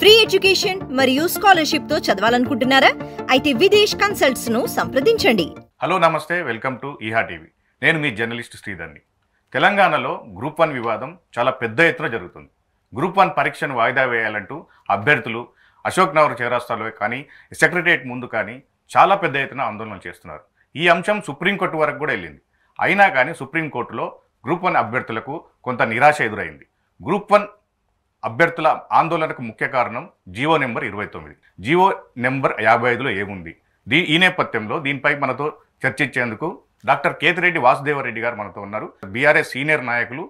Free education మరియు scholarship తో చదవాలనుకుంటున్నారా అయితే విదేశ్ కన్సల్ట్స్ ను సంప్రదించండి హలో నమస్తే వెల్కమ్ టు ఈహా టీవీ నేను మీ జర్నలిస్ట్ శ్రీధర్ని తెలంగాణలో గ్రూప్ వన్ వివాదం చాలా పెద్ద ఎత్తున జరుగుతుంది గ్రూప్ వన్ పరీక్షను వాయిదా వేయాలంటూ అభ్యర్థులు అశోక్ నగర్ చేరాస్తాలో కానీ సెక్రటరియట్ ముందు కానీ చాలా పెద్ద ఎత్తున ఆందోళనలు చేస్తున్నారు ఈ అంశం సుప్రీంకోర్టు వరకు కూడా వెళ్ళింది అయినా కానీ సుప్రీంకోర్టులో గ్రూప్ వన్ అభ్యర్థులకు కొంత నిరాశ ఎదురైంది గ్రూప్ వన్ అభ్యర్థుల ఆందోళనకు ముఖ్య కారణం జియో నెంబర్ ఇరవై తొమ్మిది జియో నెంబర్ యాభై ఐదులో ఏముంది దీ ఈ నేపథ్యంలో దీనిపై మనతో చర్చించేందుకు డాక్టర్ కేతిరెడ్డి వాసుదేవరెడ్డి గారు మనతో ఉన్నారు బీఆర్ఎస్ సీనియర్ నాయకులు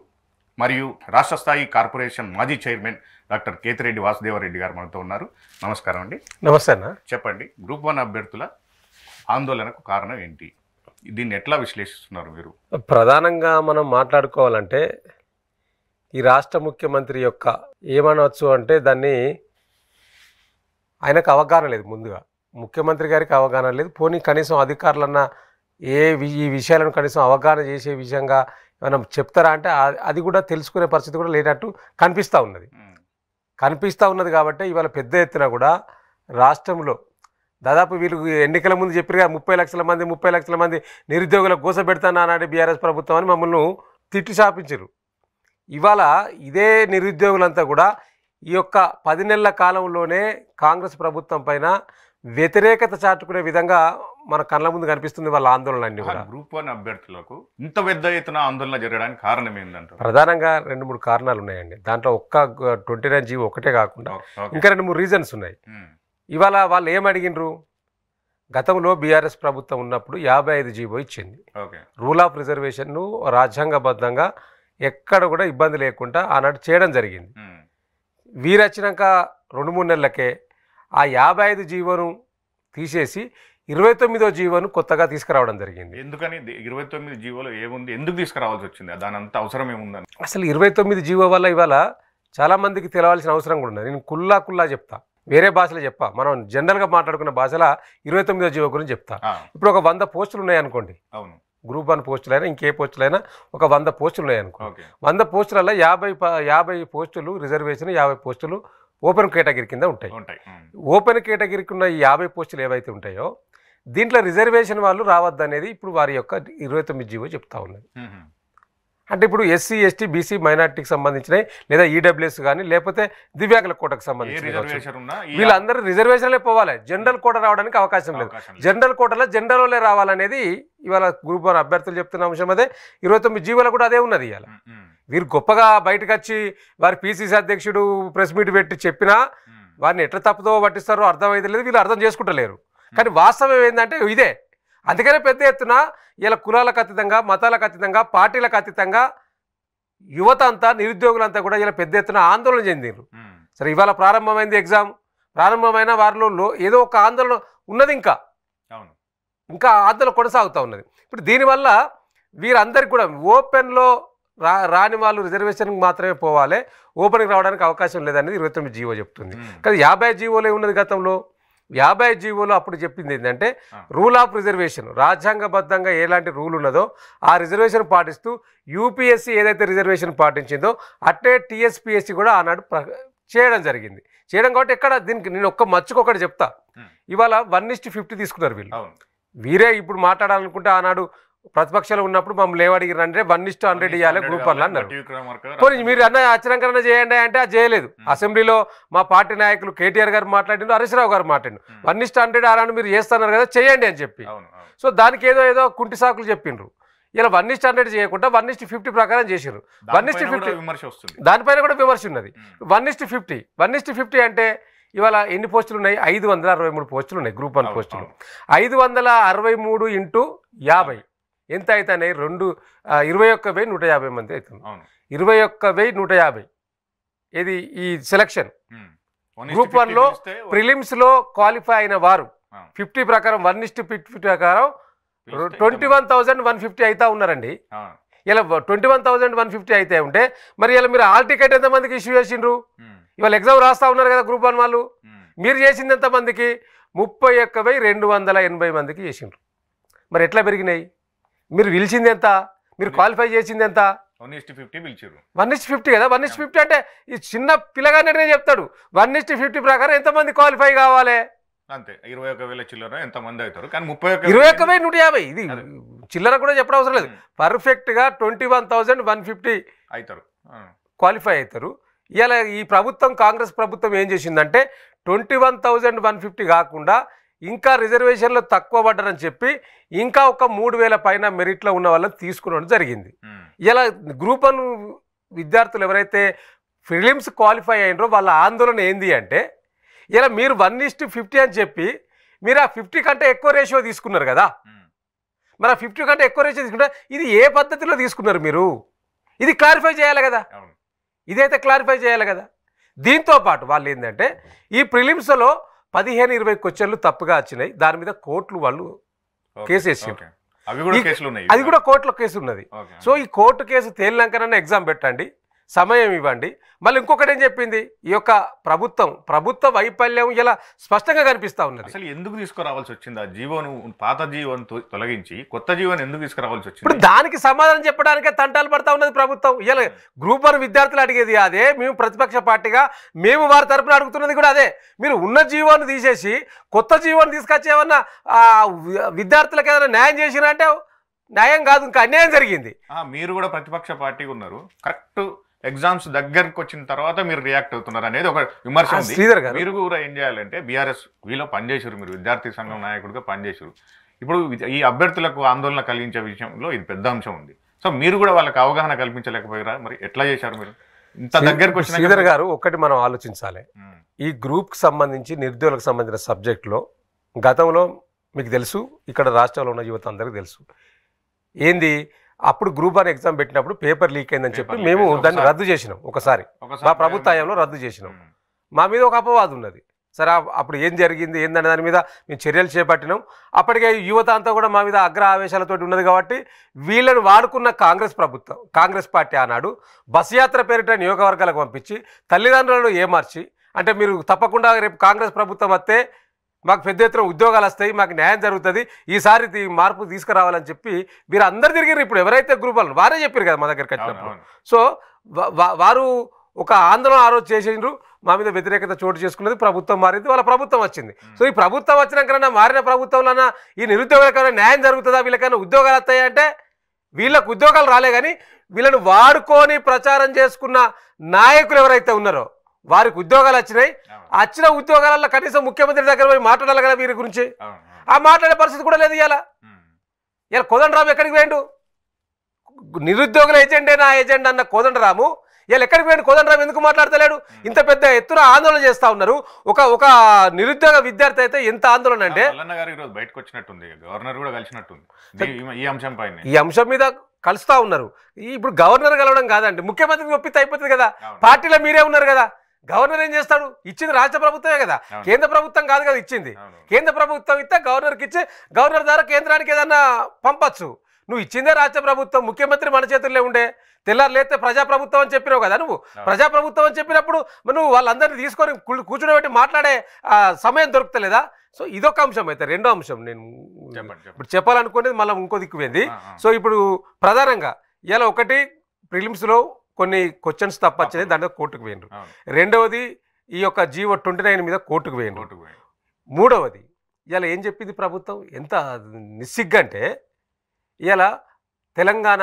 మరియు రాష్ట్ర స్థాయి కార్పొరేషన్ మాజీ చైర్మన్ డాక్టర్ కేతిరెడ్డి వాసుదేవరెడ్డి గారు మనతో ఉన్నారు నమస్కారం అండి నమస్తే చెప్పండి గ్రూప్ వన్ అభ్యర్థుల ఆందోళనకు కారణం ఏంటి దీన్ని ఎట్లా విశ్లేషిస్తున్నారు మీరు ప్రధానంగా మనం మాట్లాడుకోవాలంటే ఈ రాష్ట్ర ముఖ్యమంత్రి యొక్క ఏమనవచ్చు అంటే దాన్ని ఆయనకు అవగాహన లేదు ముందుగా ముఖ్యమంత్రి గారికి అవగాహన లేదు పోనీ కనీసం అధికారులన్న ఏ ఈ విషయాలను కనీసం అవగాహన చేసే విషయంగా ఏమైనా చెప్తారా అంటే అది కూడా తెలుసుకునే పరిస్థితి కూడా లేనట్టు కనిపిస్తూ ఉన్నది కనిపిస్తూ ఉన్నది కాబట్టి ఇవాళ పెద్ద ఎత్తున కూడా రాష్ట్రంలో దాదాపు వీళ్ళు ఎన్నికల ముందు చెప్పిరుగా ముప్పై లక్షల మంది ముప్పై లక్షల మంది నిరుద్యోగులకు గోస పెడతానా బీఆర్ఎస్ ప్రభుత్వం అని మమ్మల్ని తిట్టి చాపించరు ఇవాళ ఇదే నిరుద్యోగులంతా కూడా ఈ యొక్క పది నెలల కాలంలోనే కాంగ్రెస్ ప్రభుత్వం పైన వ్యతిరేకత చాటుకునే విధంగా మన కళ్ళ ముందు కనిపిస్తుంది వాళ్ళ ఆందోళన అన్ని కూడా గ్రూప్ వన్ అభ్యర్థులకు ఇంత పెద్ద ఎత్తున ఆందోళన జరగడానికి కారణం ఏంటంటే ప్రధానంగా రెండు మూడు కారణాలు ఉన్నాయండి దాంట్లో ఒక్క ట్వంటీ నైన్ జీవో ఒకటే కాకుండా ఇంకా రెండు మూడు రీజన్స్ ఉన్నాయి ఇవాళ వాళ్ళు ఏం అడిగినరు గతంలో బీఆర్ఎస్ ప్రభుత్వం ఉన్నప్పుడు యాభై ఐదు జీవో ఇచ్చింది రూల్ ఆఫ్ రిజర్వేషన్ను రాజ్యాంగబద్ధంగా ఎక్కడ కూడా ఇబ్బంది లేకుండా ఆనాడు చేయడం జరిగింది వీరొచ్చినాక రెండు మూడు నెలలకే ఆ యాభై ఐదు జీవోను తీసేసి ఇరవై తొమ్మిదో జీవోను కొత్తగా తీసుకురావడం జరిగింది ఎందుకని ఇరవై తొమ్మిది జీవోలో ఏముంది ఎందుకు తీసుకురావాల్సి వచ్చింది దాని అంత అవసరం ఏముందని అసలు ఇరవై తొమ్మిది జీవో వల్ల ఇవాళ చాలామందికి తెలవాల్సిన అవసరం కూడా ఉన్నది నేను కుల్లా కుల్లా చెప్తా వేరే భాషలో చెప్పా మనం జనరల్గా మాట్లాడుకున్న భాషలో ఇరవై తొమ్మిదో జీవో గురించి చెప్తా ఇప్పుడు ఒక వంద పోస్టులు ఉన్నాయనుకోండి అవును గ్రూప్ వన్ పోస్టులైనా ఇంకే పోస్టులైనా ఒక వంద పోస్టులు ఉన్నాయనుకో వంద పోస్టులలో యాభై యాభై పోస్టులు రిజర్వేషన్ యాభై పోస్టులు ఓపెన్ కేటగిరీ కింద ఉంటాయి ఓపెన్ కేటగిరీకి ఉన్న ఈ యాభై పోస్టులు ఏవైతే ఉంటాయో దీంట్లో రిజర్వేషన్ వాళ్ళు రావద్దనేది ఇప్పుడు వారి యొక్క ఇరవై తొమ్మిది జీవో చెప్తా ఉన్నది అంటే ఇప్పుడు ఎస్సీ ఎస్టీ బీసీ మైనార్టీకి సంబంధించినవి లేదా ఈడబ్ల్యూఎస్ కానీ లేకపోతే దివ్యాంగుల కోటకు సంబంధించిన వీళ్ళందరూ రిజర్వేషన్లే పోవాలి జనరల్ కోట రావడానికి అవకాశం లేదు జనరల్ కోటలో జనరల్లో రావాలనేది ఇవాళ గ్రూప్ వన్ అభ్యర్థులు చెప్తున్న అంశం అదే ఇరవై తొమ్మిది జీవోలో కూడా అదే ఉన్నది ఇవాళ వీరు గొప్పగా బయటకు వచ్చి వారి పీసీసీ అధ్యక్షుడు ప్రెస్ మీట్ పెట్టి చెప్పినా వారిని ఎట్లా తప్పుదో పట్టిస్తారో అర్థమైతే లేదు వీళ్ళు అర్థం చేసుకుంటలేరు కానీ వాస్తవం ఏంటంటే ఇదే అందుకనే పెద్ద ఎత్తున ఇలా కులాలకు అతీతంగా మతాలకు అతీతంగా పార్టీలకు అతీతంగా యువత అంతా నిరుద్యోగులంతా కూడా ఇలా పెద్ద ఎత్తున ఆందోళన చెందిరు సరే ఇవాళ ప్రారంభమైంది ఎగ్జామ్ ప్రారంభమైన వారిలో ఏదో ఒక ఆందోళన ఉన్నది ఇంకా ఇంకా ఆందోళన కొనసాగుతూ ఉన్నది ఇప్పుడు దీనివల్ల వీరందరికీ కూడా ఓపెన్లో రా రాని వాళ్ళు రిజర్వేషన్కి మాత్రమే పోవాలి ఓపెన్కి రావడానికి అవకాశం లేదనేది ఇరవై తొమ్మిది జీవో చెప్తుంది కానీ యాభై జీవోలే ఉన్నది గతంలో యాభై జీవోలో అప్పుడు చెప్పింది ఏంటంటే రూల్ ఆఫ్ రిజర్వేషన్ రాజ్యాంగబద్ధంగా ఎలాంటి రూల్ ఉన్నదో ఆ రిజర్వేషన్ పాటిస్తూ యూపీఎస్సీ ఏదైతే రిజర్వేషన్ పాటించిందో అట్టే టీఎస్పీఎస్సీ కూడా ఆనాడు చేయడం జరిగింది చేయడం కాబట్టి ఎక్కడ దీనికి నేను ఒక్క మచ్చుకొకటి చెప్తా ఇవాళ వన్ ఇస్ట్ ఫిఫ్టీ తీసుకున్నారు వీళ్ళు వీరే ఇప్పుడు మాట్లాడాలనుకుంటే ఆనాడు ప్రతిపక్షాలు ఉన్నప్పుడు మమ్మల్ని లేవడికి రండి వన్ ఇస్ట్ హండ్రెడ్ ఇవ్వాలి గ్రూప్ వన్ అన్నారు పోనీ మీరు అన్న ఆచరణకరణ చేయండి అంటే అది చేయలేదు అసెంబ్లీలో మా పార్టీ నాయకులు కేటీఆర్ గారు మాట్లాడిండు హరీశ్రావు గారు మాట్లాడిండు వన్ ఇస్ట్ హండ్రెడ్ ఆరాన్ని మీరు చేస్తున్నారు కదా చేయండి అని చెప్పి సో దానికి ఏదో ఏదో కుంటి సాకులు చెప్పిండ్రు ఇలా వన్ ఇస్ట్ హండ్రెడ్ చేయకుండా వన్ ఇస్ట్ ఫిఫ్టీ ప్రకారం చేసారు వన్ ఇస్ట్ ఫిఫ్టీ దానిపైన కూడా విమర్శ ఉన్నది one is to fifty one is to fifty అంటే ఇవాళ ఎన్ని పోస్టులు ఉన్నాయి ఐదు వందల అరవై మూడు పోస్టులు ఉన్నాయి గ్రూప్ వన్ పోస్టులు ఐదు వందల అరవై మూడు ఇంటూ యాభై ఎంత అవుతాయి రెండు ఇరవై ఒక్క వెయ్యి నూట యాభై మంది అవుతుంది ఇరవై ఒక్క వెయ్యి నూట యాభై ఇది ఈ సెలక్షన్ గ్రూప్ వన్లో ప్రిలిమ్స్లో క్వాలిఫై అయిన వారు ఫిఫ్టీ ప్రకారం వన్ ఇస్ట్ ఫిఫ్టీ ప్రకారం twenty one thousand one fifty అవుతా ఉన్నారండి ఇలా twenty one thousand one fifty అయితే ఉంటే మరి ఇలా మీరు ఆల్ టికెట్ ఎంతమందికి ఇష్యూ చేసిండ్రు ఇవాళ ఎగ్జామ్ రాస్తా ఉన్నారు కదా గ్రూప్ వన్ వాళ్ళు మీరు చేసింది ఎంతమందికి ముప్పై ఒక్క వెయ్యి రెండు వందల ఎనభై మందికి చేసిండ్రు మరి ఎట్లా పెరిగినాయి మీరు పిలిచింది ఎంత మీరు క్వాలిఫై చేసింది ఎంత వన్ ఇస్ట్ ఫిఫ్టీ పిలిచారు వన్ ఇస్ట్ ఫిఫ్టీ కదా వన్ ఇస్ట్ ఫిఫ్టీ అంటే ఈ చిన్న పిల్లగానే చెప్తాడు వన్ ఇస్ట్ ఫిఫ్టీ ప్రకారం ఎంతమంది క్వాలిఫై కావాలి అంతే ఇరవై ఒక వేల చిల్లర ఎంతమంది అవుతారు కానీ ముప్పై ఒక ఇరవై ఒక్క వెయ్యి నూట యాభై ఇది చిల్లర కూడా చెప్పడం అవసరం లేదు పర్ఫెక్ట్గా twenty one thousand one fifty అవుతారు క్వాలిఫై అవుతారు ఇలా ఈ ప్రభుత్వం కాంగ్రెస్ ప్రభుత్వం ఏం చేసిందంటే twenty one thousand one fifty కాకుండా ఇంకా రిజర్వేషన్లు తక్కువ పడ్డరని చెప్పి ఇంకా ఒక మూడు వేల పైన మెరిట్లో ఉన్న వాళ్ళని తీసుకోవడం జరిగింది ఇలా గ్రూప్ వన్ విద్యార్థులు ఎవరైతే ఫిలిమ్స్ క్వాలిఫై అయినరో వాళ్ళ ఆందోళన ఏంది అంటే ఇలా మీరు వన్ ఇస్ట్ ఫిఫ్టీ అని చెప్పి మీరు ఆ ఫిఫ్టీ కంటే ఎక్కువ రేషియో తీసుకున్నారు కదా మరి ఆ ఫిఫ్టీ కంటే ఎక్కువ రేషియో తీసుకుంటే ఇది ఏ పద్ధతిలో తీసుకున్నారు మీరు ఇది క్లారిఫై చేయాలి కదా ఇదైతే క్లారిఫై చేయాలి కదా దీంతో పాటు వాళ్ళు ఏంటంటే ఈ ప్రిలిమ్స్లో పదిహేను ఇరవై క్వశ్చన్లు తప్పుగా వచ్చినాయి దాని మీద కోర్టులు వాళ్ళు కేసు వేసారు కూడా కోర్టులో కేసు ఉన్నది సో ఈ కోర్టు కేసు తేలినాకనన్నా ఎగ్జామ్ పెట్టండి సమయం ఇవ్వండి మళ్ళీ ఇంకొకటి ఏం చెప్పింది ఈ యొక్క ప్రభుత్వం ప్రభుత్వ వైఫల్యం ఇలా స్పష్టంగా కనిపిస్తూ ఉన్నది అసలు ఎందుకు తీసుకురావాల్సి వచ్చింది ఆ జీవోను పాత జీవన్ తొలగించి కొత్త జీవన్ ఎందుకు తీసుకురావాల్సి వచ్చింది ఇప్పుడు దానికి సమాధానం చెప్పడానికే తంటాలు పడతా ఉన్నది ప్రభుత్వం ఇలా గ్రూప్ వన్ విద్యార్థులు అడిగేది అదే మేము ప్రతిపక్ష పార్టీగా మేము వారి తరపున అడుగుతున్నది కూడా అదే మీరు ఉన్న జీవోను తీసేసి కొత్త జీవోను తీసుకొచ్చి ఏమన్నా విద్యార్థులకు ఏదైనా న్యాయం చేసినా అంటే న్యాయం కాదు ఇంకా అన్యాయం జరిగింది మీరు కూడా ప్రతిపక్ష పార్టీ ఉన్నారు కరెక్ట్ ఎగ్జామ్స్ దగ్గరకు వచ్చిన తర్వాత మీరు రియాక్ట్ అవుతున్నారు అనేది ఒక విమర్శ మీరు కూడా ఏం చేయాలంటే బీఆర్ఎస్ వీలో పనిచేశారు మీరు విద్యార్థి సంఘం నాయకుడిగా పనిచేశారు ఇప్పుడు ఈ అభ్యర్థులకు ఆందోళన కలిగించే విషయంలో ఇది పెద్ద అంశం ఉంది సో మీరు కూడా వాళ్ళకి అవగాహన కల్పించలేకపోయారా మరి ఎట్లా చేశారు మీరు ఇంత దగ్గరకు వచ్చిన శ్రీధర్ గారు ఒకటి మనం ఆలోచించాలి ఈ గ్రూప్కి సంబంధించి నిరుద్యోగులకు సంబంధించిన సబ్జెక్టులో గతంలో మీకు తెలుసు ఇక్కడ రాష్ట్రంలో ఉన్న యువత అందరికీ తెలుసు ఏంది అప్పుడు గ్రూప్ ఆర్ ఎగ్జామ్ పెట్టినప్పుడు పేపర్ లీక్ అయిందని చెప్పి మేము దాన్ని రద్దు చేసినాం ఒకసారి మా ప్రభుత్వాయంలో రద్దు చేసినాం మా మీద ఒక అపవాదం ఉన్నది సరే అప్పుడు ఏం జరిగింది ఏందనే దాని మీద మేము చర్యలు చేపట్టినాం అప్పటికే యువత అంతా కూడా మా మీద అగ్ర ఆవేశాలతో ఉన్నది కాబట్టి వీళ్ళని వాడుకున్న కాంగ్రెస్ ప్రభుత్వం కాంగ్రెస్ పార్టీ ఆనాడు బస్ యాత్ర పేరిట నియోగవర్గాలకు పంపించి తల్లిదండ్రులను ఏమార్చి అంటే మీరు తప్పకుండా రేపు కాంగ్రెస్ ప్రభుత్వం వస్తే మాకు పెద్ద ఎత్తున ఉద్యోగాలు వస్తాయి మాకు న్యాయం జరుగుతుంది ఈసారి మార్పు తీసుకురావాలని చెప్పి మీరు అందరు తిరిగారు ఇప్పుడు ఎవరైతే గ్రూప్ వాళ్ళు వారే చెప్పారు కదా మా దగ్గరికి వచ్చినప్పుడు సో వారు ఒక ఆందోళన ఆ రోజు మా మీద వ్యతిరేకత చోటు చేసుకున్నది ప్రభుత్వం మారింది వాళ్ళ ప్రభుత్వం వచ్చింది సో ఈ ప్రభుత్వం వచ్చినాకన్నా మారిన ప్రభుత్వంలోనా ఈ నిరుద్యోగులకైనా న్యాయం జరుగుతుందా వీళ్ళకైనా ఉద్యోగాలు వస్తాయంటే వీళ్ళకు ఉద్యోగాలు రాలే కానీ వీళ్ళని వాడుకొని ప్రచారం చేసుకున్న నాయకులు ఎవరైతే ఉన్నారో వారికి ఉద్యోగాలు వచ్చినాయి వచ్చిన ఉద్యోగాలలో కనీసం ముఖ్యమంత్రి దగ్గర పోయి మాట్లాడాలి కదా వీరి గురించి ఆ మాట్లాడే పరిస్థితి కూడా లేదు ఇలా ఇలా కోదండరాము ఎక్కడికి వేయండు నిరుద్యోగుల ఎజెండే నా ఎజెండా అన్న కోదండరాము ఇలా ఎక్కడికి పోయిన కోదండరాము ఎందుకు మాట్లాడతలేడు ఇంత పెద్ద ఎత్తున ఆందోళన చేస్తా ఉన్నారు ఒక ఒక నిరుద్యోగ విద్యార్థి అయితే ఎంత ఆందోళన అంటే బయటకు వచ్చినట్టుంది గవర్నర్ కూడా కలిసినట్టుంది ఈ అంశం మీద కలుస్తా ఉన్నారు ఇప్పుడు గవర్నర్ కలవడం కాదండి ముఖ్యమంత్రికి ఒప్పితే అయిపోతుంది కదా పార్టీలో మీరే ఉన్నారు కదా గవర్నర్ ఏం చేస్తాడు ఇచ్చింది రాష్ట్ర ప్రభుత్వమే కదా కేంద్ర ప్రభుత్వం కాదు కదా ఇచ్చింది కేంద్ర ప్రభుత్వం ఇస్తే గవర్నర్కి ఇచ్చి గవర్నర్ ద్వారా కేంద్రానికి ఏదన్నా పంపచ్చు నువ్వు ఇచ్చిందే రాష్ట్ర ప్రభుత్వం ముఖ్యమంత్రి మన చేతుల్లో ఉండే తెల్లారు లేతే ప్రజాప్రభుత్వం అని చెప్పినావు కదా నువ్వు ప్రజాప్రభుత్వం అని చెప్పినప్పుడు నువ్వు వాళ్ళందరినీ తీసుకొని కూర్చుని మాట్లాడే సమయం దొరుకుతలేదా సో ఇదొక అంశం అయితే రెండో అంశం నేను ఇప్పుడు చెప్పాలనుకునేది మళ్ళీ ఇంకో దిక్కుపోయింది సో ఇప్పుడు ప్రధానంగా ఇలా ఒకటి ప్రిలిమ్స్లో కొన్ని క్వశ్చన్స్ తప్పచ్చని దాంట్లో కోర్టుకు వేయండి రెండవది ఈ యొక్క జీవో ట్వంటీ నైన్ మీద కోర్టుకు వేయండి మూడవది ఇలా ఏం చెప్పింది ప్రభుత్వం ఎంత అంటే ఇలా తెలంగాణ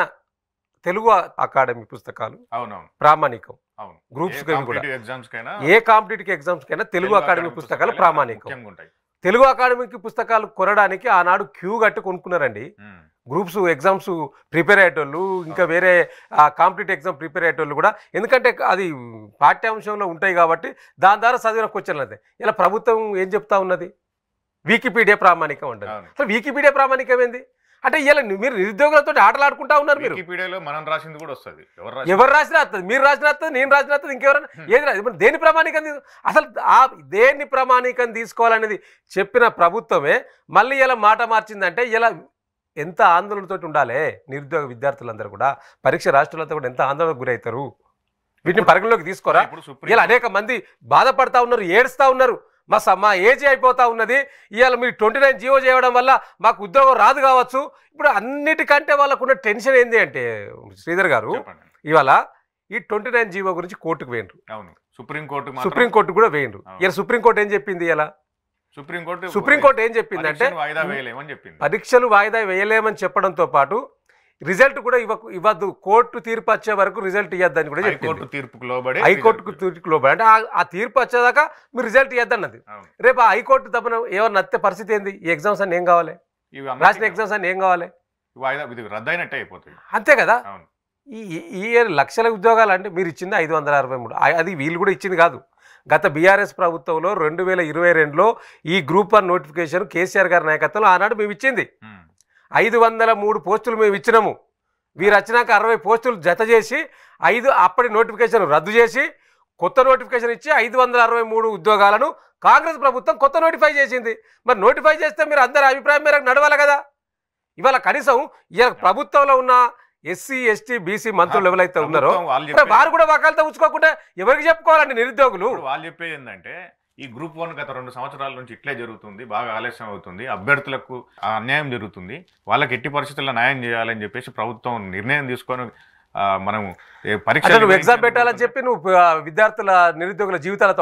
తెలుగు అకాడమీ పుస్తకాలు ప్రామాణికం గ్రూప్స్ ఏ కాంపిటేటివ్ ఎగ్జామ్స్ కైనా తెలుగు అకాడమీ పుస్తకాలు ప్రామాణికం తెలుగు అకాడమీకి పుస్తకాలు కొనడానికి ఆనాడు క్యూ కట్టి కొనుక్కున్నారండి గ్రూప్స్ ఎగ్జామ్స్ ప్రిపేర్ అయ్యేటోళ్ళు ఇంకా వేరే కాంపిటేటివ్ ఎగ్జామ్ ప్రిపేర్ అయ్యేటోళ్ళు కూడా ఎందుకంటే అది పాఠ్యాంశంలో ఉంటాయి కాబట్టి దాని ద్వారా చదివిన క్వశ్చన్లు అదే ఇలా ప్రభుత్వం ఏం చెప్తా ఉన్నది వికీపీడియా ప్రామాణికం ఉంటుంది అసలు వికీపీడియా ప్రామాణికం ఏంది అంటే ఇలా మీరు నిరుద్యోగులతో ఆటలాడుకుంటా ఉన్నారు మీరు రాసింది కూడా వస్తుంది ఎవరు రాసిన వస్తుంది మీరు రాసిన వస్తుంది నేను రాసిన వస్తుంది ఇంకెవరైనా ఏది రాదు దేని ప్రమాణికం అసలు ఆ దేన్ని ప్రమాణికం తీసుకోవాలనేది చెప్పిన ప్రభుత్వమే మళ్ళీ ఇలా మాట మార్చిందంటే ఇలా ఎంత ఆందోళనతో ఉండాలి నిరుద్యోగ విద్యార్థులందరూ కూడా పరీక్ష రాష్ట్రాలతో కూడా ఎంత ఆందోళనకు గురవుతారు వీటిని పరిగణలోకి తీసుకోరా ఇలా అనేక మంది బాధపడతా ఉన్నారు ఏడుస్తూ ఉన్నారు మా మా ఏజీ అయిపోతూ ఉన్నది ఇవాళ మీరు ట్వంటీ నైన్ జీవో చేయడం వల్ల మాకు ఉద్యోగం రాదు కావచ్చు ఇప్పుడు అన్నిటికంటే వాళ్ళకున్న టెన్షన్ ఏంది అంటే శ్రీధర్ గారు ఇవాళ ఈ ట్వంటీ నైన్ జీవో గురించి కోర్టుకు వేయండ్రు సుప్రీంకోర్టు సుప్రీంకోర్టు కూడా వేయండ్రు ఇలా సుప్రీంకోర్టు ఏం చెప్పింది ఇలా సుప్రీంకోర్టు సుప్రీంకోర్టు ఏం చెప్పింది అంటే పరీక్షలు వాయిదా వేయలేమని చెప్పడంతో పాటు రిజల్ట్ కూడా ఇవ్వకు ఇవ్వద్దు కోర్టు తీర్పు వచ్చే వరకు రిజల్ట్ ఇవ్వద్దని కూడా కోర్టు తీర్పుకు లోబడి హైకోర్టు తీర్పుకు లోబడి అంటే ఆ తీర్పు వచ్చేదాకా మీరు రిజల్ట్ ఇవ్వద్దన్నది రేపు ఆ హైకోర్టు తప్పన ఏమన్నా నత్తే పరిస్థితి ఏంది ఈ ఎగ్జామ్స్ అని ఏం కావాలి రాసిన ఎగ్జామ్స్ అని ఏం కావాలి అయినట్టే అయిపోతుంది అంతే కదా ఈ ఈ లక్షల ఉద్యోగాలు అంటే మీరు ఇచ్చింది ఐదు వందల అరవై మూడు అది వీళ్ళు కూడా ఇచ్చింది కాదు గత బీఆర్ఎస్ ప్రభుత్వంలో రెండు వేల ఇరవై రెండులో ఈ గ్రూప్ వన్ నోటిఫికేషన్ కేసీఆర్ గారి నాయకత్వంలో ఆనాడు మేము ఇచ్చింది ఐదు వందల మూడు పోస్టులు మేము ఇచ్చినాము వీరు వచ్చినాక అరవై పోస్టులు జత చేసి ఐదు అప్పటి నోటిఫికేషన్ రద్దు చేసి కొత్త నోటిఫికేషన్ ఇచ్చి ఐదు వందల అరవై మూడు ఉద్యోగాలను కాంగ్రెస్ ప్రభుత్వం కొత్త నోటిఫై చేసింది మరి నోటిఫై చేస్తే మీరు అందరి అభిప్రాయం మేరకు నడవాలి కదా ఇవాళ కనీసం ఇవాళ ప్రభుత్వంలో ఉన్న ఎస్సీ ఎస్టీ బీసీ మంత్రులు ఎవరైతే ఉన్నారో వారు కూడా వకాలతో ఉంచుకోకుండా ఎవరికి చెప్పుకోవాలండి నిరుద్యోగులు వాళ్ళు చెప్పేది ఏంటంటే ఈ గ్రూప్ వన్ గత రెండు సంవత్సరాల నుంచి ఇట్లే జరుగుతుంది బాగా ఆలస్యం అవుతుంది అభ్యర్థులకు అన్యాయం జరుగుతుంది వాళ్ళకి ఎట్టి పరిస్థితుల్లో న్యాయం చేయాలని చెప్పేసి ప్రభుత్వం నిర్ణయం తీసుకొని మనం పరీక్ష ఎగ్జామ్ పెట్టాలని చెప్పి నువ్వు విద్యార్థుల నిరుద్యోగుల జీవితాలతో